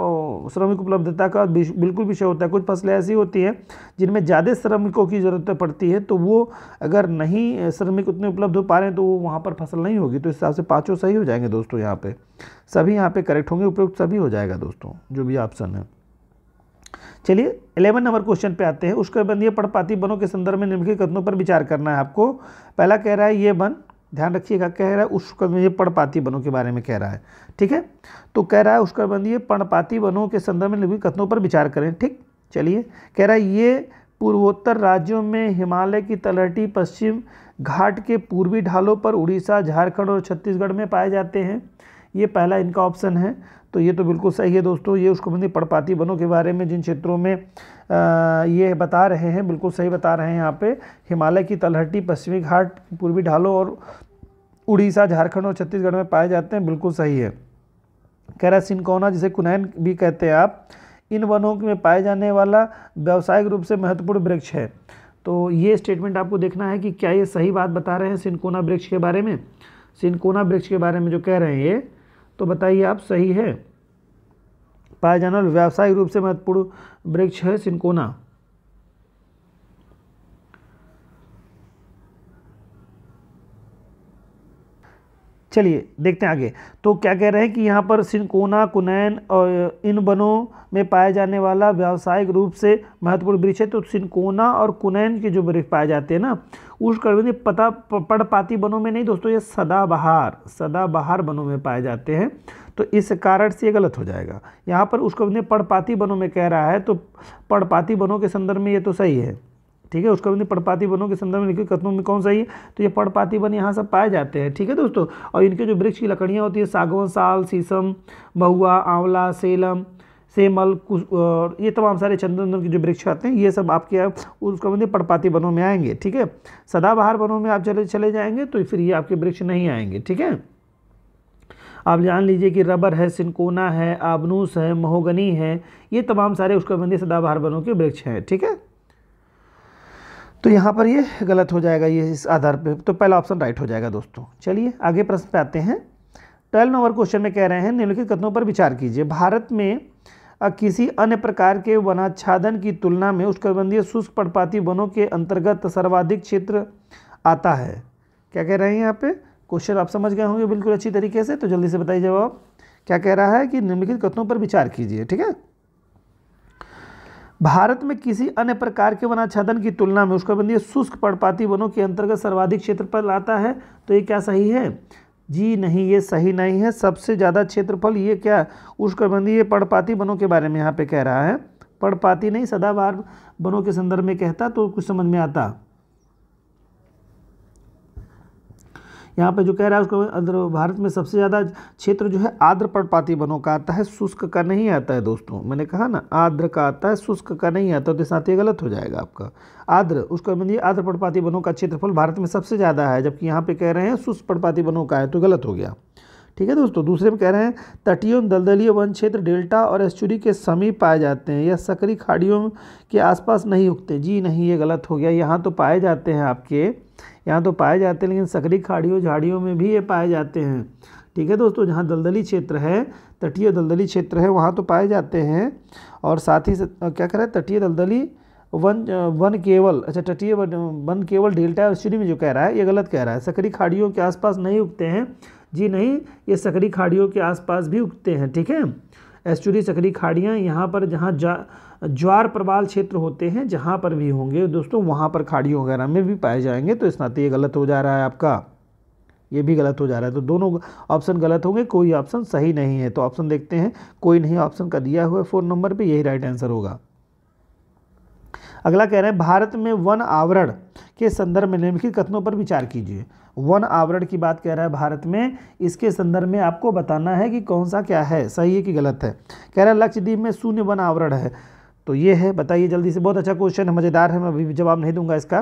श्रमिक उपलब्धता का बिल्कुल विषय होता है कुछ फसलें ऐसी होती हैं जिनमें ज़्यादा श्रमिकों की ज़रूरत पड़ती है तो वो अगर नहीं श्रमिक उतने उपलब्ध हो पा रहे हैं तो वो वहाँ पर फसल नहीं होगी तो इस हिसाब से पाँचों सही हो जाएंगे दोस्तों यहाँ पर सभी यहाँ पर करेक्ट होंगे उपयुक्त सभी हो जाएगा दोस्तों जो भी ऑप्शन है चलिए इलेवन नंबर क्वेश्चन पे आते हैं उष्कबंधीय पड़पाती वनों के संदर्भ में निम्नलिखित कथनों पर विचार करना है आपको पहला कह रहा है ये वन ध्यान रखिएगा कह रहा है ये पर्णपाती वनों के बारे में कह रहा है ठीक है तो कह रहा है ये पर्णपाती वनों के संदर्भ में निम्नलिखित कथनों पर विचार करें ठीक चलिए कह रहा है ये पूर्वोत्तर राज्यों में हिमालय की तलहटी पश्चिम घाट के पूर्वी ढालों पर उड़ीसा झारखंड और छत्तीसगढ़ में पाए जाते हैं ये पहला इनका ऑप्शन है तो ये तो बिल्कुल सही है दोस्तों ये उसको बंदी पड़पाती वनों के बारे में जिन क्षेत्रों में आ, ये बता रहे हैं बिल्कुल सही बता रहे हैं यहाँ पे हिमालय की तलहटी पश्चिमी घाट पूर्वी ढालों और उड़ीसा झारखंड और छत्तीसगढ़ में पाए जाते हैं बिल्कुल सही है कैरासिनकोना जिसे कुनैन भी कहते हैं आप इन वनों में पाए जाने वाला व्यावसायिक रूप से महत्वपूर्ण वृक्ष है तो ये स्टेटमेंट आपको देखना है कि क्या ये सही बात बता रहे हैं सिनकोना वृक्ष के बारे में सिनकोना वृक्ष के बारे में जो कह रहे हैं ये तो बताइए आप सही है पाया जाना व्यावसायिक रूप से महत्वपूर्ण वृक्ष है सिंकोना चलिए देखते हैं आगे तो क्या कह रहे हैं कि यहाँ पर सिंकोना कुनैन और इन वनों में पाया जाने वाला व्यावसायिक रूप से महत्वपूर्ण वृक्ष है तो सिंकोना और कुनैन के जो वृक्ष पाए जाते हैं ना उस कड़वे पता पड़पाती बनों वनों में नहीं दोस्तों ये सदाबहार सदाबहार वनों में पाए जाते हैं तो इस कारण से ये गलत हो जाएगा यहाँ पर उस उसको पड़पाती वनों में कह रहा है तो पड़पाती वनों के संदर्भ में ये तो सही है ठीक है उसका बंदी पड़पाती वनों के संदर्भ में कथनों में कौन सा ही है तो ये पड़पाती वन यहाँ सब पाए जाते हैं ठीक है दोस्तों और इनके जो वृक्ष की लकड़ियाँ होती है सागवन साल शीशम महुआ आंवला सेलम सेमल और ये तमाम सारे चंदन के जो वृक्ष आते हैं ये सब आपके उसका मतलब पड़पाती वनों में आएंगे ठीक है सदाबहार वनों में आप चले चले जाएंगे तो फिर ये आपके वृक्ष नहीं आएंगे ठीक है आप जान लीजिए कि रबर है सिनकोना है आबनूस है महोगनी है ये तमाम सारे उसका मंदिर सदाबहार वनों के वृक्ष हैं ठीक है तो यहाँ पर ये गलत हो जाएगा ये इस आधार पे तो पहला ऑप्शन राइट हो जाएगा दोस्तों चलिए आगे प्रश्न पे आते हैं ट्वेल्व नंबर क्वेश्चन में कह रहे हैं निम्नलिखित कथनों पर विचार कीजिए भारत में किसी अन्य प्रकार के वनाच्छादन की तुलना में उष्णकटिबंधीय शुष्क पड़पाती वनों के अंतर्गत सर्वाधिक क्षेत्र आता है क्या कह रहे हैं यहाँ पे क्वेश्चन आप समझ गए होंगे बिल्कुल अच्छी तरीके से तो जल्दी से बताइए जवाब क्या कह रहा है कि निम्नलिखित कथनों पर विचार कीजिए ठीक है भारत में किसी अन्य प्रकार के वनाच्छादन की तुलना में बंदी शुष्क पर्णपाती वनों के अंतर्गत सर्वाधिक क्षेत्रफल आता है तो ये क्या सही है जी नहीं ये सही नहीं है सबसे ज़्यादा क्षेत्रफल ये क्या ये पर्णपाती वनों के बारे में यहाँ पे कह रहा है पर्णपाती नहीं सदाबहार वनों के संदर्भ में कहता तो कुछ समझ में आता यहाँ पे जो कह रहा है उसको अंदर भारत में सबसे ज़्यादा क्षेत्र जो है आर्द्र पर्णपाती वनों का आता है शुष्क का नहीं आता है दोस्तों मैंने कहा ना आर्द्र का आता है शुष्क का नहीं आता तो साथ ही गलत हो जाएगा आपका आर्द्र उसका मैंने मतलब आर्द्र पर्णपाती वनों का क्षेत्रफल भारत में सबसे ज़्यादा है जबकि यहाँ पर कह रहे हैं शुष्क पर्णपाती वनों का है तो गलत हो गया ठीक है दोस्तों दूसरे में कह रहे हैं तटीय दलदलीय वन क्षेत्र डेल्टा और एस्चुरी के समीप पाए जाते हैं या सकरी खाड़ियों के आसपास नहीं उगते जी नहीं ये गलत हो गया यहाँ तो पाए जाते हैं आपके यहाँ तो पाए जाते हैं लेकिन सकरी खाड़ियों झाड़ियों में भी ये पाए जाते हैं ठीक है दोस्तों जहाँ दलदली क्षेत्र है तटीय दलदली क्षेत्र है वहाँ तो पाए जाते हैं और साथ ही क्या कह रहा है तटीय दलदली वन वन केवल अच्छा तटीय वन, वन केवल डेल्टा और में जो कह रहा है ये गलत कह रहा है सकरी खाड़ियों के आसपास नहीं उगते हैं जी नहीं ये सकरी खाड़ियों के आसपास भी उगते हैं ठीक है एस्चुरी सकरी खाड़ियाँ यहाँ पर जहाँ जा ज्वार प्रवाल क्षेत्र होते हैं जहाँ पर भी होंगे दोस्तों वहाँ पर खाड़ी वगैरह में भी पाए जाएंगे तो इस नाते ये गलत हो जा रहा है आपका ये भी गलत हो जा रहा है तो दोनों ऑप्शन गलत होंगे कोई ऑप्शन सही नहीं है तो ऑप्शन देखते हैं कोई नहीं ऑप्शन का दिया हुआ फोन नंबर पर यही राइट आंसर होगा अगला कह रहे हैं भारत में वन आवरण के संदर्भ में निम्नलिखित कथनों पर विचार कीजिए वन आवरण की बात कह रहा है भारत में इसके संदर्भ में आपको बताना है कि कौन सा क्या है सही है कि गलत है कह रहा है लक्षद्वीप में शून्य वन आवरण है तो ये है बताइए जल्दी से बहुत अच्छा क्वेश्चन है मज़ेदार है मैं अभी जवाब नहीं दूंगा इसका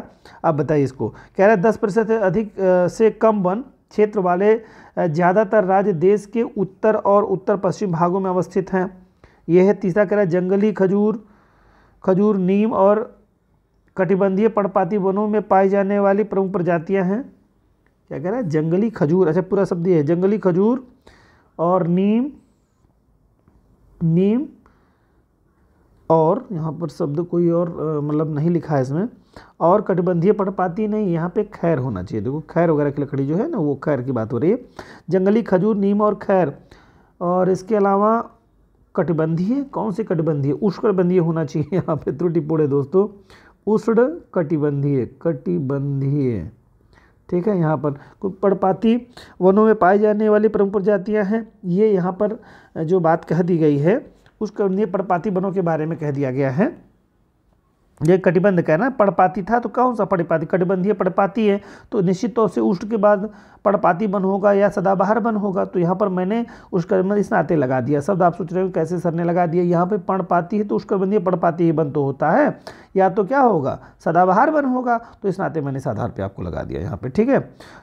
आप बताइए इसको कह रहे हैं दस प्रतिशत अधिक से कम वन क्षेत्र वाले ज़्यादातर राज्य देश के उत्तर और उत्तर पश्चिम भागों में अवस्थित हैं यह है तीसरा कह रहा है जंगली खजूर खजूर नीम और कटिबंधीय पर्णपाती वनों में पाई जाने वाली प्रमुख प्रजातियाँ हैं क्या कह रहा है जंगली खजूर अच्छा पूरा शब्द ये है जंगली खजूर और नीम नीम और यहाँ पर शब्द कोई और मतलब नहीं लिखा है इसमें और कटिबंधीय पर्णपाती नहीं यहाँ पे खैर होना चाहिए देखो खैर वगैरह की लकड़ी जो है ना वो खैर की बात हो रही है जंगली खजूर नीम और खैर और इसके अलावा कटिबंधीय कौन से कटिबंधीय उष्णकटिबंधीय होना चाहिए यहाँ पे त्रुटिपूर्ण है दोस्तों उष्ण कटिबंधीय कटिबंधीय ठीक है यहाँ पर पर्णपाती वनों में पाए जाने वाली प्रमुख प्रजातियाँ हैं ये यहाँ पर जो बात कह दी गई है उसके पड़पाती बनों के बारे में कह दिया गया है ये कटिबंध का है ना पड़पाती था तो कौन सा पड़पाती कटिबंधीय पड़पाती है तो निश्चित तौर से उष्ट के बाद पड़पाती बन होगा या सदाबहार बन होगा तो यहाँ पर मैंने उष्कर्बंध इस नाते लगा दिया शब्द आप सोच रहे हो कैसे सर ने लगा दिया यहाँ पे पड़पाती है तो उष्कर्बंधीय पड़पाती ही बन तो होता है या तो क्या होगा सदाबहार बन होगा तो इस नाते मैंने इस आधार पर आपको लगा दिया यहाँ पर ठीक है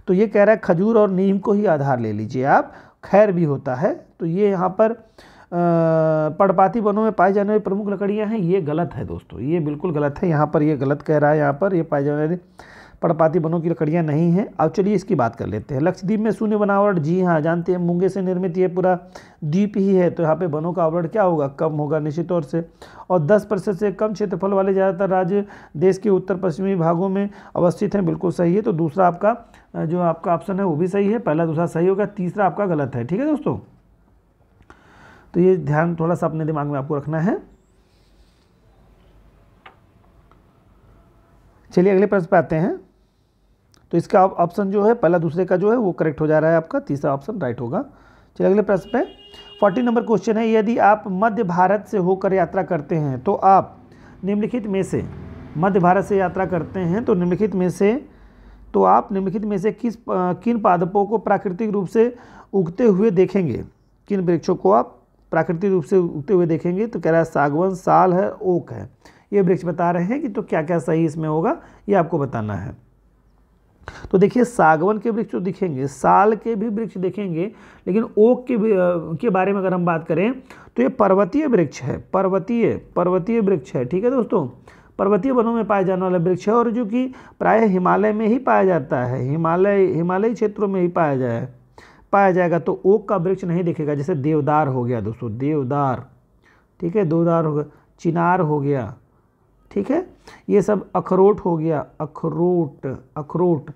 तो ये कह रहा है खजूर और नीम को ही आधार ले लीजिए आप खैर भी होता है तो ये यहाँ पर पर्णपाती वनों में पाई जाने वाली प्रमुख लकड़ियाँ हैं ये गलत है दोस्तों ये बिल्कुल गलत है यहाँ पर ये गलत कह रहा है यहाँ पर ये पाई जाने वाली पर्णपाती वनों की लकड़ियाँ नहीं हैं अब चलिए इसकी बात कर लेते हैं लक्षद्वीप में शून्य बनावट जी हाँ जानते हैं मुंगे से निर्मित ये पूरा द्वीप ही है तो यहाँ पे वनों का आवरण क्या होगा कम होगा निश्चित तौर से और 10 प्रतिशत से कम क्षेत्रफल वाले ज़्यादातर राज्य देश के उत्तर पश्चिमी भागों में अवस्थित हैं बिल्कुल सही है तो दूसरा आपका जो आपका ऑप्शन है वो भी सही है पहला दूसरा सही होगा तीसरा आपका गलत है ठीक है दोस्तों तो ये ध्यान थोड़ा सा अपने दिमाग में आपको रखना है चलिए अगले प्रश्न पे आते हैं तो इसका ऑप्शन जो है पहला दूसरे का जो है वो करेक्ट हो जा रहा है आपका तीसरा ऑप्शन राइट होगा चलिए अगले प्रश्न पे फोर्टीन नंबर क्वेश्चन है यदि आप मध्य भारत से होकर यात्रा करते हैं तो आप निम्नलिखित में से मध्य भारत से यात्रा करते हैं तो निम्नलिखित में से तो आप निम्नलिखित में से किस किन पादपों को प्राकृतिक रूप से उगते हुए देखेंगे किन वृक्षों को आप प्राकृतिक रूप से उगते हुए देखेंगे तो कह रहा है सागवन साल है ओक है ये वृक्ष बता रहे हैं कि तो क्या क्या सही इसमें होगा ये आपको बताना है तो देखिए सागवन के वृक्ष तो दिखेंगे साल के भी वृक्ष देखेंगे लेकिन ओक के के बारे में अगर हम बात करें तो ये पर्वतीय वृक्ष है पर्वतीय पर्वतीय वृक्ष है ठीक है दोस्तों पर्वतीय वनों में पाया जाने वाला वृक्ष है और जो कि प्रायः हिमालय में ही पाया जाता है हिमालय हिमालयी क्षेत्रों में ही पाया जाए पाया जाएगा तो ओक का वृक्ष नहीं दिखेगा जैसे देवदार हो गया दोस्तों देवदार ठीक है देवदार हो गया चिनार हो गया ठीक है ये सब अखरोट हो गया अखरोट अखरोट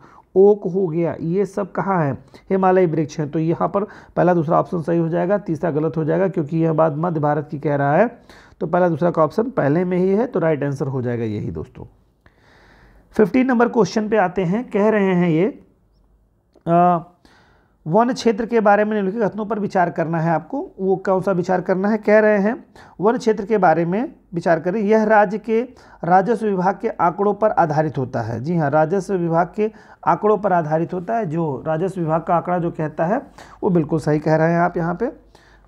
ओक हो गया ये सब कहाँ है हिमालय वृक्ष हैं तो यहाँ पर पहला दूसरा ऑप्शन सही हो जाएगा तीसरा गलत हो जाएगा क्योंकि यह बात मध्य भारत की कह रहा है तो पहला दूसरा का ऑप्शन पहले में ही है तो राइट आंसर हो जाएगा यही दोस्तों फिफ्टीन नंबर क्वेश्चन पे आते हैं कह रहे हैं ये आ, वन क्षेत्र के बारे में निम्नलिखित कथनों पर विचार करना है आपको वो कौन सा विचार करना है कह रहे हैं वन क्षेत्र के बारे में विचार करें यह राज्य के राजस्व विभाग के आंकड़ों पर आधारित होता है जी हाँ राजस्व विभाग के आंकड़ों पर आधारित होता है जो राजस्व विभाग का आंकड़ा जो कहता है वो बिल्कुल सही कह रहे हैं आप यहाँ पर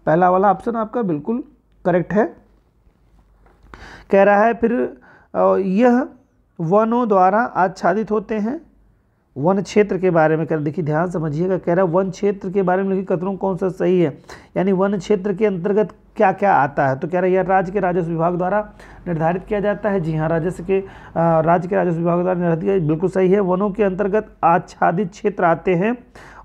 पहला वाला ऑप्शन आपका बिल्कुल करेक्ट है कह रहा है फिर यह वनों द्वारा आच्छादित होते हैं वन क्षेत्र के बारे में कर देखिए ध्यान समझिएगा कह रहा है वन क्षेत्र के बारे में लिखिए कथनों कौन सा सही है यानी वन क्षेत्र के अंतर्गत क्या क्या आता है तो कह रहा है यह राज्य के राजस्व विभाग द्वारा निर्धारित किया जाता है जी हाँ राजस्व के राज्य के राजस्व विभाग द्वारा निर्धारित किया बिल्कुल सही है वनों के अंतर्गत आच्छादित क्षेत्र आते हैं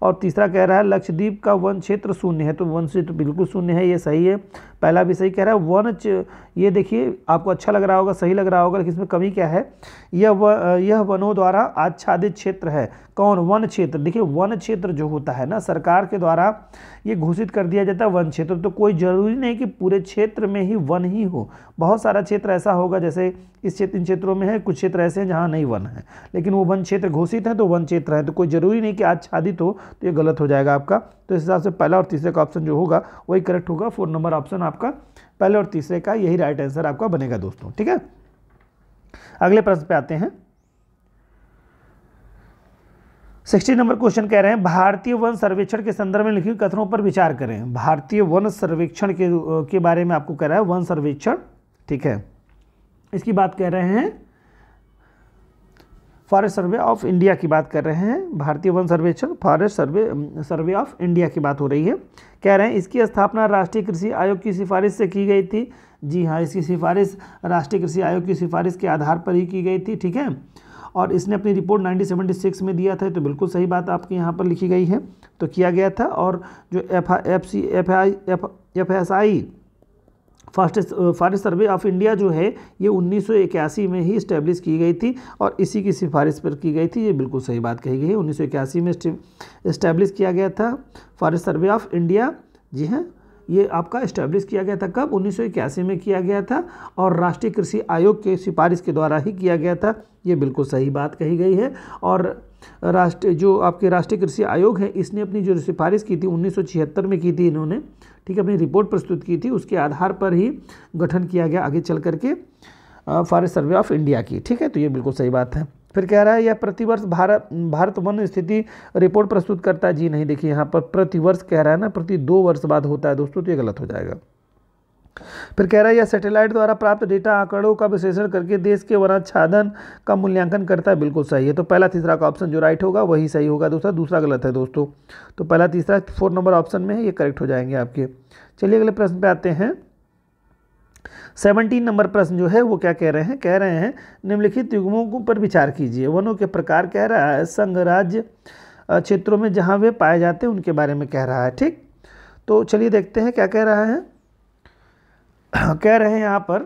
और तीसरा कह रहा है लक्षद्वीप का वन क्षेत्र शून्य है तो वन क्षेत्र बिल्कुल शून्य है ये सही है पहला भी सही कह रहा है वन ये देखिए आपको अच्छा लग रहा होगा सही लग रहा होगा लेकिन इसमें कमी क्या है यह व, यह वनों द्वारा आच्छादित क्षेत्र है कौन वन क्षेत्र देखिए वन क्षेत्र जो होता है ना सरकार के द्वारा ये घोषित कर दिया जाता है वन क्षेत्र तो कोई ज़रूरी नहीं कि पूरे क्षेत्र में ही वन ही हो बहुत सारा क्षेत्र ऐसा होगा जैसे इस क्षेत्र इन क्षेत्रों में है कुछ क्षेत्र ऐसे हैं जहाँ नहीं वन है लेकिन वो वन क्षेत्र घोषित है तो वन क्षेत्र है तो कोई ज़रूरी नहीं कि आच्छादित हो तो ये गलत हो जाएगा आपका तो इस हिसाब से पहला और तीसरे का ऑप्शन जो होगा वही करेक्ट होगा फोर नंबर ऑप्शन आपका पहले और तीसरे का यही राइट आंसर आपका बनेगा दोस्तों ठीक है अगले प्रश्न पे आते हैं सिक्सटी नंबर क्वेश्चन कह रहे हैं भारतीय वन सर्वेक्षण के संदर्भ में लिखी कथनों पर विचार करें भारतीय वन सर्वेक्षण के के बारे में आपको कह रहा है वन सर्वेक्षण ठीक है इसकी बात कर रहे हैं फॉरेस्ट सर्वे ऑफ इंडिया की बात कर रहे हैं भारतीय वन सर्वेक्षण forest survey survey of India की बात हो रही है कह रहे हैं इसकी स्थापना राष्ट्रीय कृषि आयोग की सिफारिश से की गई थी जी हाँ इसकी सिफारिश राष्ट्रीय कृषि आयोग की सिफारिश के आधार पर ही की गई थी ठीक है और इसने अपनी रिपोर्ट 1976 में दिया था तो बिल्कुल सही बात आपके यहाँ पर लिखी गई है तो किया गया था और जो F F C F I F F S I fast forest survey of India जो है ये 1981 में ही इस्टेब्लिश की गई थी और इसी की सिफारिश पर की गई थी ये बिल्कुल सही बात कही गई है उन्नीस में इस्टेब्लिश किया गया था फॉरेस्ट सर्वे ऑफ इंडिया जी हाँ ये आपका इस्टेब्लिश किया गया था कब उन्नीस में किया गया था और राष्ट्रीय कृषि आयोग के सिफारिश के द्वारा ही किया गया था ये बिल्कुल सही बात कही गई है और राष्ट्र जो आपके राष्ट्रीय कृषि आयोग है इसने अपनी जो सिफारिश की थी उन्नीस में की थी इन्होंने ठीक है अपनी रिपोर्ट प्रस्तुत की थी उसके आधार पर ही गठन किया गया आगे चल करके फॉरेस्ट सर्वे ऑफ इंडिया की ठीक है तो ये बिल्कुल सही बात है फिर कह रहा है यह प्रतिवर्ष भारत भारत वन स्थिति रिपोर्ट प्रस्तुत करता है जी नहीं देखिए यहाँ पर प्रतिवर्ष कह रहा है ना प्रति दो वर्ष बाद होता है दोस्तों तो ये गलत हो जाएगा फिर कह रहा है यह सैटेलाइट द्वारा प्राप्त डेटा आंकड़ों का विश्लेषण करके देश के वनाच्छादन का मूल्यांकन करता है बिल्कुल सही है तो पहला तीसरा का ऑप्शन जो राइट होगा वही सही होगा दूसरा दूसरा गलत है दोस्तों तो पहला तीसरा फोर नंबर ऑप्शन में है ये करेक्ट हो जाएंगे आपके चलिए अगले प्रश्न पे आते हैं सेवनटीन नंबर प्रश्न जो है वो क्या कह रहे हैं कह रहे हैं निम्नलिखित युग्मों पर विचार कीजिए वनों के प्रकार कह रहा है संघ राज्य क्षेत्रों में जहाँ वे पाए जाते हैं उनके बारे में कह रहा है ठीक तो चलिए देखते हैं क्या कह रहा है कह रहे हैं यहाँ पर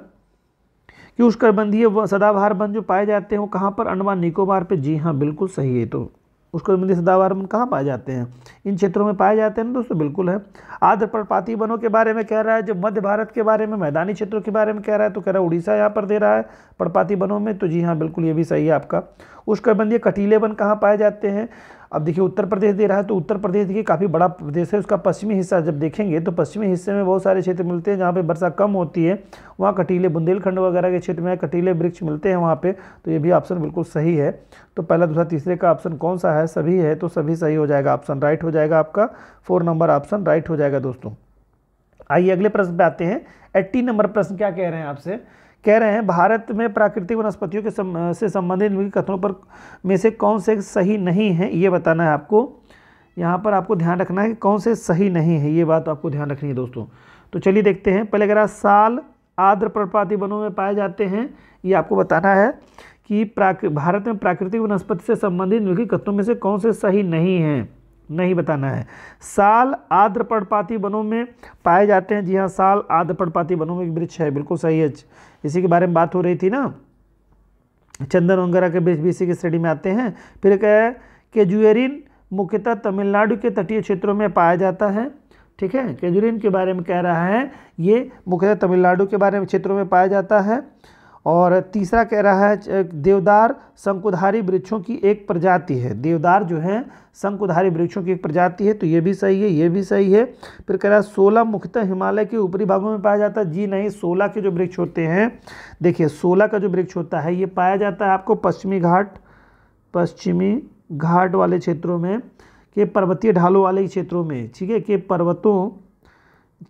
कि उष्करबंधीय सदाबहार वन जो पाए जाते हैं वो कहाँ पर अंडमान निकोबार पे जी हाँ बिल्कुल सही है तो उष्करबंधीय सदाबहार वन कहाँ पाए जाते हैं इन क्षेत्रों में पाए जाते हैं ना दोस्तों बिल्कुल है आद्र पर्वपाती वनों के बारे में कह रहा है जब मध्य भारत के बारे में मैदानी क्षेत्रों के बारे में कह रहा है तो कह रहा है उड़ीसा यहाँ पर दे रहा है पर्वपाती वनों में तो जी हाँ बिल्कुल ये भी सही है आपका उष्करबंधीय कटीले वन कहाँ पाए जाते हैं अब देखिए उत्तर प्रदेश दे रहा है तो उत्तर प्रदेश देखिए काफ़ी बड़ा प्रदेश है उसका पश्चिमी हिस्सा जब देखेंगे तो पश्चिमी हिस्से में बहुत सारे क्षेत्र मिलते हैं जहाँ पर वर्षा कम होती है वहाँ कटीले बुंदेलखंड वगैरह के क्षेत्र में कटीले वृक्ष मिलते हैं वहाँ पर तो ये भी ऑप्शन बिल्कुल सही है तो पहला दूसरा तीसरे का ऑप्शन कौन सा है सभी है तो सभी सही हो जाएगा ऑप्शन राइट हो जाएगा आपका फोर नंबर ऑप्शन राइट हो जाएगा दोस्तों आइए अगले प्रश्न पे आते हैं एट्टी नंबर प्रश्न क्या कह रहे हैं आपसे कह रहे हैं भारत में प्राकृतिक वनस्पतियों के सम, से संबंधित कथनों पर में से कौन से सही नहीं है ये बताना है आपको यहाँ पर आपको ध्यान रखना है कि कौन से सही नहीं है ये बात आपको ध्यान रखनी है दोस्तों तो चलिए देखते हैं पहले अगर साल आर्द्र प्रपाती वनों में पाए जाते हैं ये आपको बताना है कि प्राकृ भारत में प्राकृतिक वनस्पति से संबंधित निम्नलिखित कथनों में से कौन से सही नहीं हैं नहीं बताना है साल आर्द्र पर्णपाती वनों में पाए जाते हैं जी हाँ साल आद्र पर्णपाती वनों में वृक्ष है बिल्कुल सही है इसी के बारे में बात हो रही थी ना चंदन वगैरह के बीच भी इसी की श्रेणी में आते हैं फिर क्या है केजुएरिन मुख्यतः तमिलनाडु के तटीय क्षेत्रों में पाया जाता है ठीक है केजुरिन के बारे में कह रहा है ये मुख्यतः तमिलनाडु के बारे में क्षेत्रों में पाया जाता है और तीसरा कह रहा है देवदार शंकुधारी वृक्षों की एक प्रजाति है देवदार जो है शंकुधारी वृक्षों की एक प्रजाति है तो ये भी सही है ये भी सही है फिर कह रहा है सोलह मुख्यतः हिमालय के ऊपरी भागों में पाया जाता है जी नहीं सोलह के जो वृक्ष होते हैं देखिए सोलह का जो वृक्ष होता है ये पाया जाता है आपको पश्चिमी घाट पश्चिमी घाट वाले क्षेत्रों में के पर्वतीय ढालों वाले क्षेत्रों में ठीक है के पर्वतों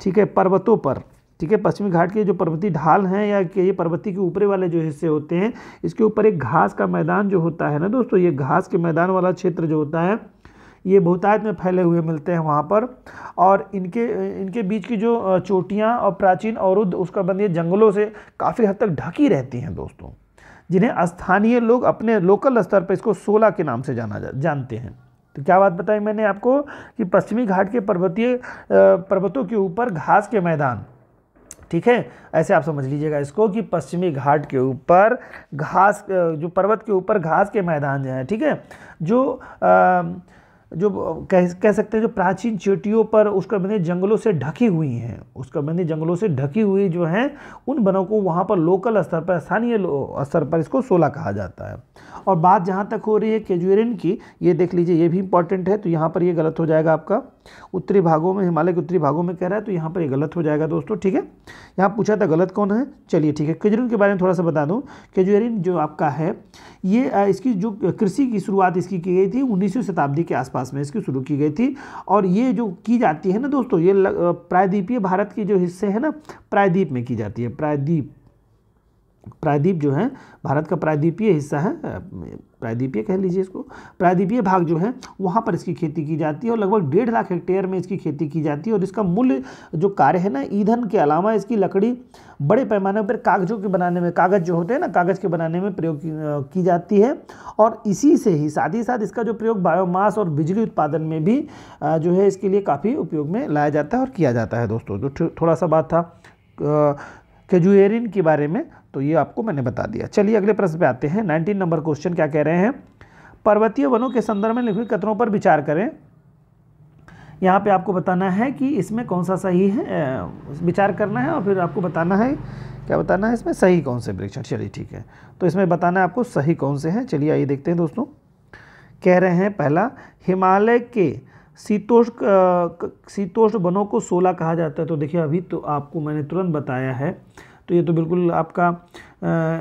ठीक है पर्वतों पर ठीक है पश्चिमी घाट के जो पर्वतीय ढाल हैं या कि ये पर्वती के ऊपरे वाले जो हिस्से होते हैं इसके ऊपर एक घास का मैदान जो होता है ना दोस्तों ये घास के मैदान वाला क्षेत्र जो होता है ये बहुतायत में फैले हुए मिलते हैं वहाँ पर और इनके इनके बीच की जो चोटियाँ और प्राचीन अवरुद्ध उसका बंद जंगलों से काफ़ी हद तक ढकी रहती हैं दोस्तों जिन्हें स्थानीय लोग अपने लोकल स्तर पर इसको सोला के नाम से जाना जा, जानते हैं तो क्या बात बताई मैंने आपको कि पश्चिमी घाट के पर्वतीय पर्वतों के ऊपर घास के मैदान ठीक है ऐसे आप समझ लीजिएगा इसको कि पश्चिमी घाट के ऊपर घास जो पर्वत के ऊपर घास के मैदान जो हैं ठीक है जो आ, जो कह कह सकते हैं जो प्राचीन चोटियों पर उसका मैंने जंगलों से ढकी हुई हैं उसका मैंने जंगलों से ढकी हुई जो हैं उन बनों को वहाँ पर लोकल स्तर पर स्थानीय स्तर पर इसको सोला कहा जाता है और बात जहाँ तक हो रही है केजुरिन की ये देख लीजिए ये भी इंपॉर्टेंट है तो यहाँ पर ये गलत हो जाएगा आपका उत्तरी भागों में हिमालय के उत्तरी भागों में कह रहा है तो यहाँ पर ये गलत हो जाएगा दोस्तों ठीक है यहाँ पूछा था गलत कौन है चलिए ठीक है केजुरिन के बारे में थोड़ा सा बता दूँ केजुरिन जो आपका है ये इसकी जो कृषि की शुरुआत इसकी की गई थी उन्नीसवीं शताब्दी के आसपास आसपास में इसकी शुरू की गई थी और ये जो की जाती है ना दोस्तों ये प्रायद्वीपीय भारत के जो हिस्से हैं ना प्रायद्वीप में की जाती है प्रायद्वीप प्रायद्वीप जो है भारत का प्रायद्वीपीय हिस्सा है प्रायद्वीपीय कह लीजिए इसको प्रायद्वीपीय भाग जो है वहाँ पर इसकी खेती की जाती है और लगभग डेढ़ लाख हेक्टेयर में इसकी खेती की जाती है और इसका मूल्य जो कार्य है ना ईंधन के अलावा इसकी लकड़ी बड़े पैमाने पर कागजों के बनाने में कागज़ जो होते हैं ना कागज़ के बनाने में प्रयोग की जाती है और इसी से ही साथ ही साथ इसका जो प्रयोग बायोमास और बिजली उत्पादन में भी जो है इसके लिए काफ़ी उपयोग में लाया जाता है और किया जाता है दोस्तों जो थोड़ा सा बात था केजुएरिन के बारे में तो ये आपको मैंने बता दिया चलिए अगले प्रश्न पे आते हैं नाइनटीन नंबर क्वेश्चन क्या कह रहे हैं पर्वतीय वनों के संदर्भ में लिखित कथनों पर विचार करें यहाँ पे आपको बताना है कि इसमें कौन सा सही है विचार करना है और फिर आपको बताना है क्या बताना है इसमें सही कौन से वृक्षण चलिए ठीक है तो इसमें बताना है आपको सही कौन से हैं चलिए आइए देखते हैं दोस्तों कह रहे हैं पहला हिमालय के शीतोष शीतोष वनों को सोलह कहा जाता है तो देखिए अभी तो आपको मैंने तुरंत बताया है तो ये तो बिल्कुल आपका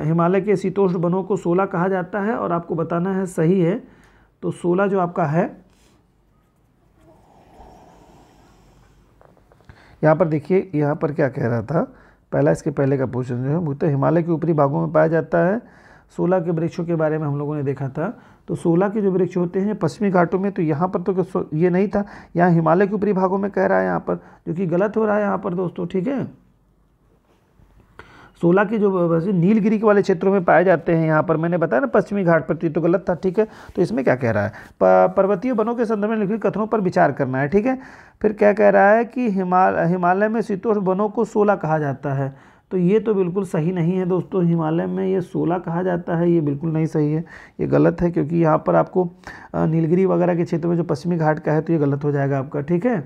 हिमालय के शीतोष्ण बनों को सोलह कहा जाता है और आपको बताना है सही है तो सोलह जो आपका है यहाँ पर देखिए यहाँ पर क्या कह रहा था पहला इसके पहले का पोषण जो है मुख्य तो हिमालय के ऊपरी भागों में पाया जाता है सोलह के वृक्षों के बारे में हम लोगों ने देखा था तो सोलह के जो वृक्ष होते हैं पश्चिमी घाटों में तो यहाँ पर तो ये नहीं था यहाँ हिमालय के ऊपरी भागों में कह रहा है यहाँ पर जो कि गलत हो रहा है यहाँ पर दोस्तों ठीक है सोलह के जो नीलगिरी के वाले क्षेत्रों में पाए जाते हैं यहाँ पर मैंने बताया ना पश्चिमी घाट पर तो गलत था ठीक है तो इसमें क्या कह रहा है पर्वतीय वनों के संदर्भ में लिखित कथनों पर विचार करना है ठीक है फिर क्या कह रहा है कि हिमालय में शीतोष वनों को सोलह कहा जाता है तो ये तो बिल्कुल सही नहीं है दोस्तों हिमालय में ये सोलह कहा जाता है ये बिल्कुल नहीं सही है ये गलत है क्योंकि यहाँ पर आपको नीलगिरी वगैरह के क्षेत्र में जो पश्चिमी घाट का है तो ये गलत हो जाएगा आपका ठीक है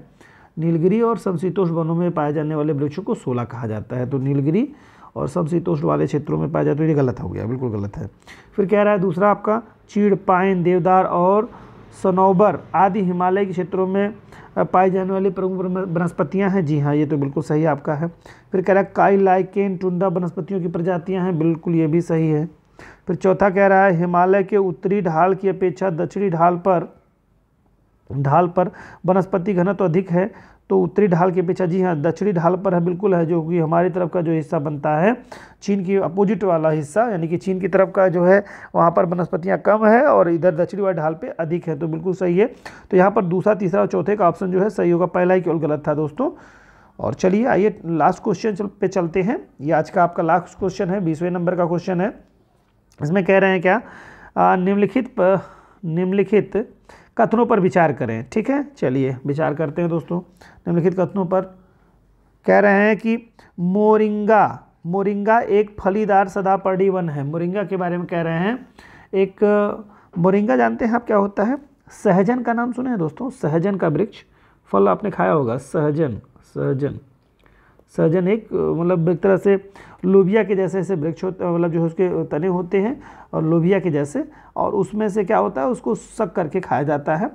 नीलगिरी और समशीतोष वनों में पाए जाने वाले वृक्षों को सोलह कहा जाता है तो नीलगिरी और सबशीतोष्ण वाले क्षेत्रों में पाया जाता है तो ये गलत हो गया बिल्कुल गलत है फिर कह रहा है दूसरा आपका चीड़ पाइन देवदार और सनोबर आदि हिमालय के क्षेत्रों में पाए जाने वाली प्रमुख वनस्पतियाँ हैं जी हाँ ये तो बिल्कुल सही आपका है फिर कह रहा है काई लाइकेन टुंडा वनस्पतियों की प्रजातियाँ हैं बिल्कुल ये भी सही है फिर चौथा कह रहा है हिमालय के उत्तरी ढाल की अपेक्षा दक्षिणी ढाल पर ढाल पर वनस्पति घनत्व तो अधिक है तो उत्तरी ढाल के पीछे जी हाँ दक्षिणी ढाल पर है बिल्कुल है जो कि हमारी तरफ का जो हिस्सा बनता है चीन की अपोजिट वाला हिस्सा यानी कि चीन की तरफ का जो है वहाँ पर वनस्पतियाँ कम है और इधर दक्षिणी वाले ढाल पर अधिक है तो बिल्कुल सही है तो यहाँ पर दूसरा तीसरा और चौथे का ऑप्शन जो है सही होगा पहला ही क्यों गलत था दोस्तों और चलिए आइए लास्ट क्वेश्चन पे चलते हैं ये आज का आपका लास्ट क्वेश्चन है बीसवें नंबर का क्वेश्चन है इसमें कह रहे हैं क्या निम्नलिखित निम्नलिखित कथनों पर विचार करें ठीक है चलिए विचार करते हैं दोस्तों निम्नलिखित कथनों पर कह रहे हैं कि मोरिंगा मोरिंगा एक फलीदार सदापर्डी वन है मोरिंगा के बारे में कह रहे हैं एक मोरिंगा जानते हैं आप क्या होता है सहजन का नाम सुने हैं दोस्तों सहजन का वृक्ष फल आपने खाया होगा सहजन सहजन सहजन एक मतलब एक तरह से लोबिया के जैसे ऐसे वृक्ष होते मतलब जो है उसके तने होते हैं और लोबिया के जैसे और उसमें से क्या होता है उसको सक करके खाया जाता है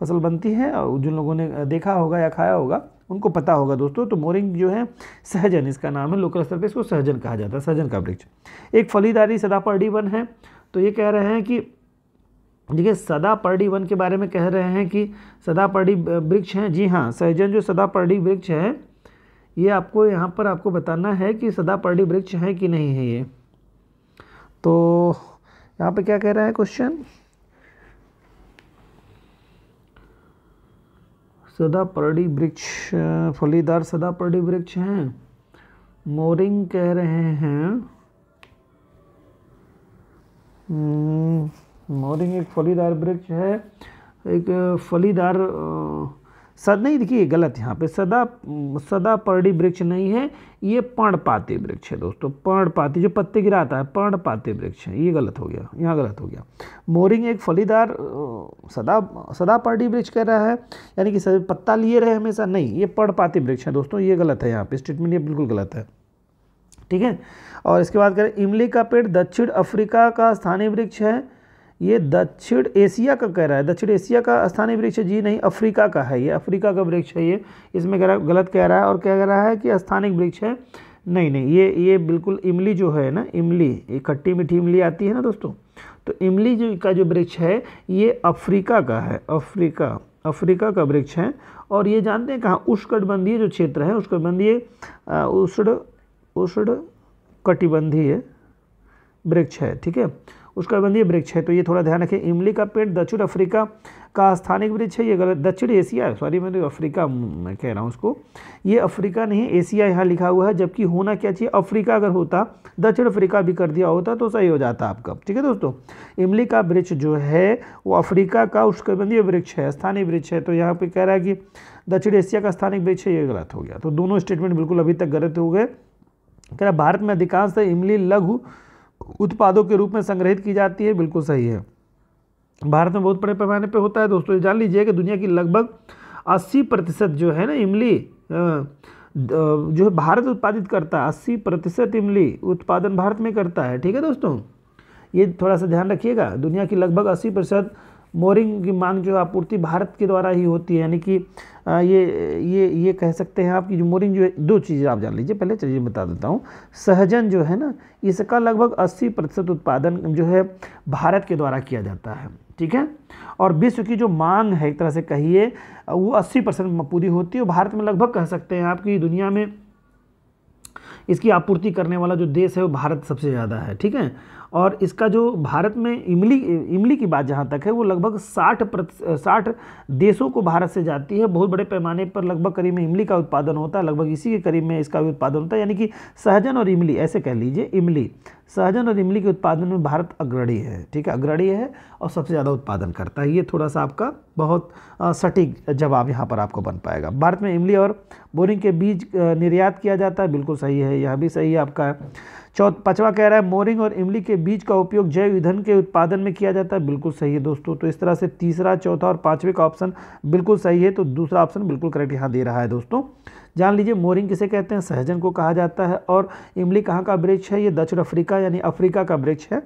फसल बनती है और जिन लोगों ने देखा होगा या खाया होगा उनको पता होगा दोस्तों तो मोरिंग जो है सहजन इसका नाम है लोकल स्तर पर इसको सहजन कहा जाता है सहजन का वृक्ष एक फलीदारी सदापर्डी वन है तो ये कह रहे हैं कि देखिए सदापर्डी वन के बारे में कह रहे हैं कि सदापर्डी वृक्ष हैं जी हाँ सहजन जो सदापर्डी वृक्ष है ये आपको यहाँ पर आपको बताना है कि सदापर्णी वृक्ष हैं कि नहीं है ये तो यहाँ पे क्या कह रहा है क्वेश्चन सदापर्णी वृक्ष फलीदार सदापर्णी वृक्ष हैं मोरिंग कह रहे हैं हम्म, मोरिंग एक फलीदार वृक्ष है एक फलीदार सद नहीं देखिए गलत यहाँ पे सदा सदा पर्णी वृक्ष नहीं है ये पर्णपाती वृक्ष है दोस्तों पर्णपाती जो पत्ते गिराता है पर्णपाती वृक्ष है ये गलत हो गया यहाँ गलत हो गया मोरिंग एक फलीदार सदा सदा पर्णी वृक्ष कह रहा है यानी कि पत्ता लिए रहे हमेशा नहीं ये पर्णपाती वृक्ष है दोस्तों ये गलत है यहाँ पर स्टेटमेंट ये बिल्कुल गलत है ठीक है और इसके बाद करें इमली का पेड़ दक्षिण अफ्रीका का स्थानीय वृक्ष है ये दक्षिण एशिया का कह रहा है दक्षिण एशिया का स्थानीय वृक्ष जी नहीं अफ्रीका का है ये अफ्रीका का वृक्ष है ये इसमें कह रहा गलत कह रहा है और क्या कह रहा है कि स्थानिक वृक्ष है नहीं नहीं ये ये बिल्कुल इमली जो है ना इमली ये खट्टी मीठी इमली आती है ना दोस्तों तो इमली जो का जो वृक्ष है ये अफ्रीका का है अफ्रीका अफ्रीका का वृक्ष है और ये जानते हैं कहाँ उष्णकटबंधीय जो क्षेत्र है उष्णकटबंधीय उष्ण उष्ण कटिबंधीय वृक्ष है ठीक है उष्णकटिबंधीय वृक्ष है तो ये थोड़ा ध्यान रखें इमली का पेड़ दक्षिण अफ्रीका का स्थानिक वृक्ष है ये गलत दक्षिण एशिया सॉरी मैंने तो अफ्रीका मैं कह रहा हूँ उसको ये अफ्रीका नहीं एशिया यहाँ लिखा हुआ है जबकि होना क्या चाहिए अफ्रीका अगर होता दक्षिण अफ्रीका भी कर दिया होता तो सही हो जाता आपका ठीक है दोस्तों इमली का वृक्ष जो है वो अफ्रीका का उष्णकटिबंधीय वृक्ष है स्थानीय वृक्ष है तो यहाँ पर कह रहा है कि दक्षिण एशिया का स्थानीय वृक्ष है ये गलत हो गया तो दोनों स्टेटमेंट बिल्कुल अभी तक गलत हो गए कह रहा भारत में अधिकांश इमली लघु उत्पादों के रूप में संग्रहित की जाती है बिल्कुल सही है भारत में बहुत बड़े पैमाने पर होता है दोस्तों जान लीजिए कि दुनिया की लगभग अस्सी प्रतिशत जो है ना इमली जो है भारत उत्पादित करता है अस्सी प्रतिशत इमली उत्पादन भारत में करता है ठीक है दोस्तों ये थोड़ा सा ध्यान रखिएगा दुनिया की लगभग अस्सी प्रतिशत बोरिंग की मांग जो आपूर्ति भारत के द्वारा ही होती है यानी कि ये ये ये कह सकते हैं आपकी जो बोरिंग जो है दो चीज़ें आप जान लीजिए पहले चलिए बता देता हूँ सहजन जो है ना इसका लगभग 80 प्रतिशत उत्पादन जो है भारत के द्वारा किया जाता है ठीक है और विश्व की जो मांग है एक तरह से कहिए वो अस्सी परसेंट पूरी होती है भारत में लगभग कह सकते हैं आपकी दुनिया में इसकी आपूर्ति करने वाला जो देश है वो भारत सबसे ज़्यादा है ठीक है और इसका जो भारत में इमली इमली की बात जहाँ तक है वो लगभग साठ साठ देशों को भारत से जाती है बहुत बड़े पैमाने पर लगभग करीब में इमली का उत्पादन होता है लगभग इसी के करीब में इसका भी उत्पादन होता है यानी कि सहजन और इमली ऐसे कह लीजिए इमली सहजन और इमली के उत्पादन में भारत अग्रणी है ठीक है अग्रणी है और सबसे ज़्यादा उत्पादन करता है ये थोड़ा सा आपका बहुत सटीक जवाब यहाँ पर आपको बन पाएगा भारत में इमली और बोरिंग के बीज निर्यात किया जाता है बिल्कुल सही है यह भी सही है आपका चौथ पाँचवा कह रहा है मोरिंग और इमली के बीज का उपयोग जैव ईंधन के उत्पादन में किया जाता है बिल्कुल सही है दोस्तों तो इस तरह से तीसरा चौथा और पाँचवें का ऑप्शन बिल्कुल सही है तो दूसरा ऑप्शन बिल्कुल करेक्ट यहाँ दे रहा है दोस्तों जान लीजिए मोरिंग किसे कहते हैं सहजन को कहा जाता है और इमली कहाँ का वृक्ष है ये दक्षिण अफ्रीका यानी अफ्रीका का वृक्ष है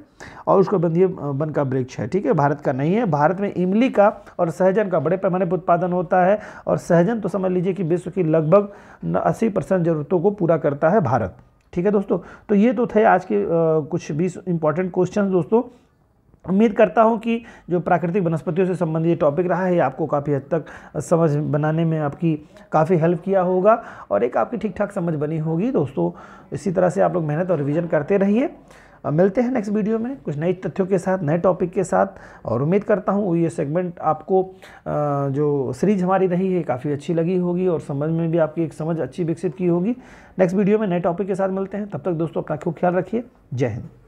और उसको बंधिए बन का वृक्ष है ठीक है भारत का नहीं है भारत में इमली का और सहजन का बड़े पैमाने पर उत्पादन होता है और सहजन तो समझ लीजिए कि विश्व की लगभग अस्सी परसेंट ज़रूरतों को पूरा करता है भारत ठीक है दोस्तों तो ये तो थे आज के कुछ बीस इंपॉर्टेंट क्वेश्चन दोस्तों उम्मीद करता हूँ कि जो प्राकृतिक वनस्पतियों से संबंधित टॉपिक रहा है आपको काफ़ी हद तक समझ बनाने में आपकी काफ़ी हेल्प किया होगा और एक आपकी ठीक ठाक समझ बनी होगी दोस्तों इसी तरह से आप लोग मेहनत और रिविज़न करते रहिए मिलते हैं नेक्स्ट वीडियो में कुछ नए तथ्यों के साथ नए टॉपिक के साथ और उम्मीद करता हूँ ये सेगमेंट आपको जो सीरीज हमारी रही है काफ़ी अच्छी लगी होगी और समझ में भी आपकी एक समझ अच्छी विकसित की होगी नेक्स्ट वीडियो में नए टॉपिक के साथ मिलते हैं तब तक दोस्तों अपना खूब ख्याल रखिए जय हिंद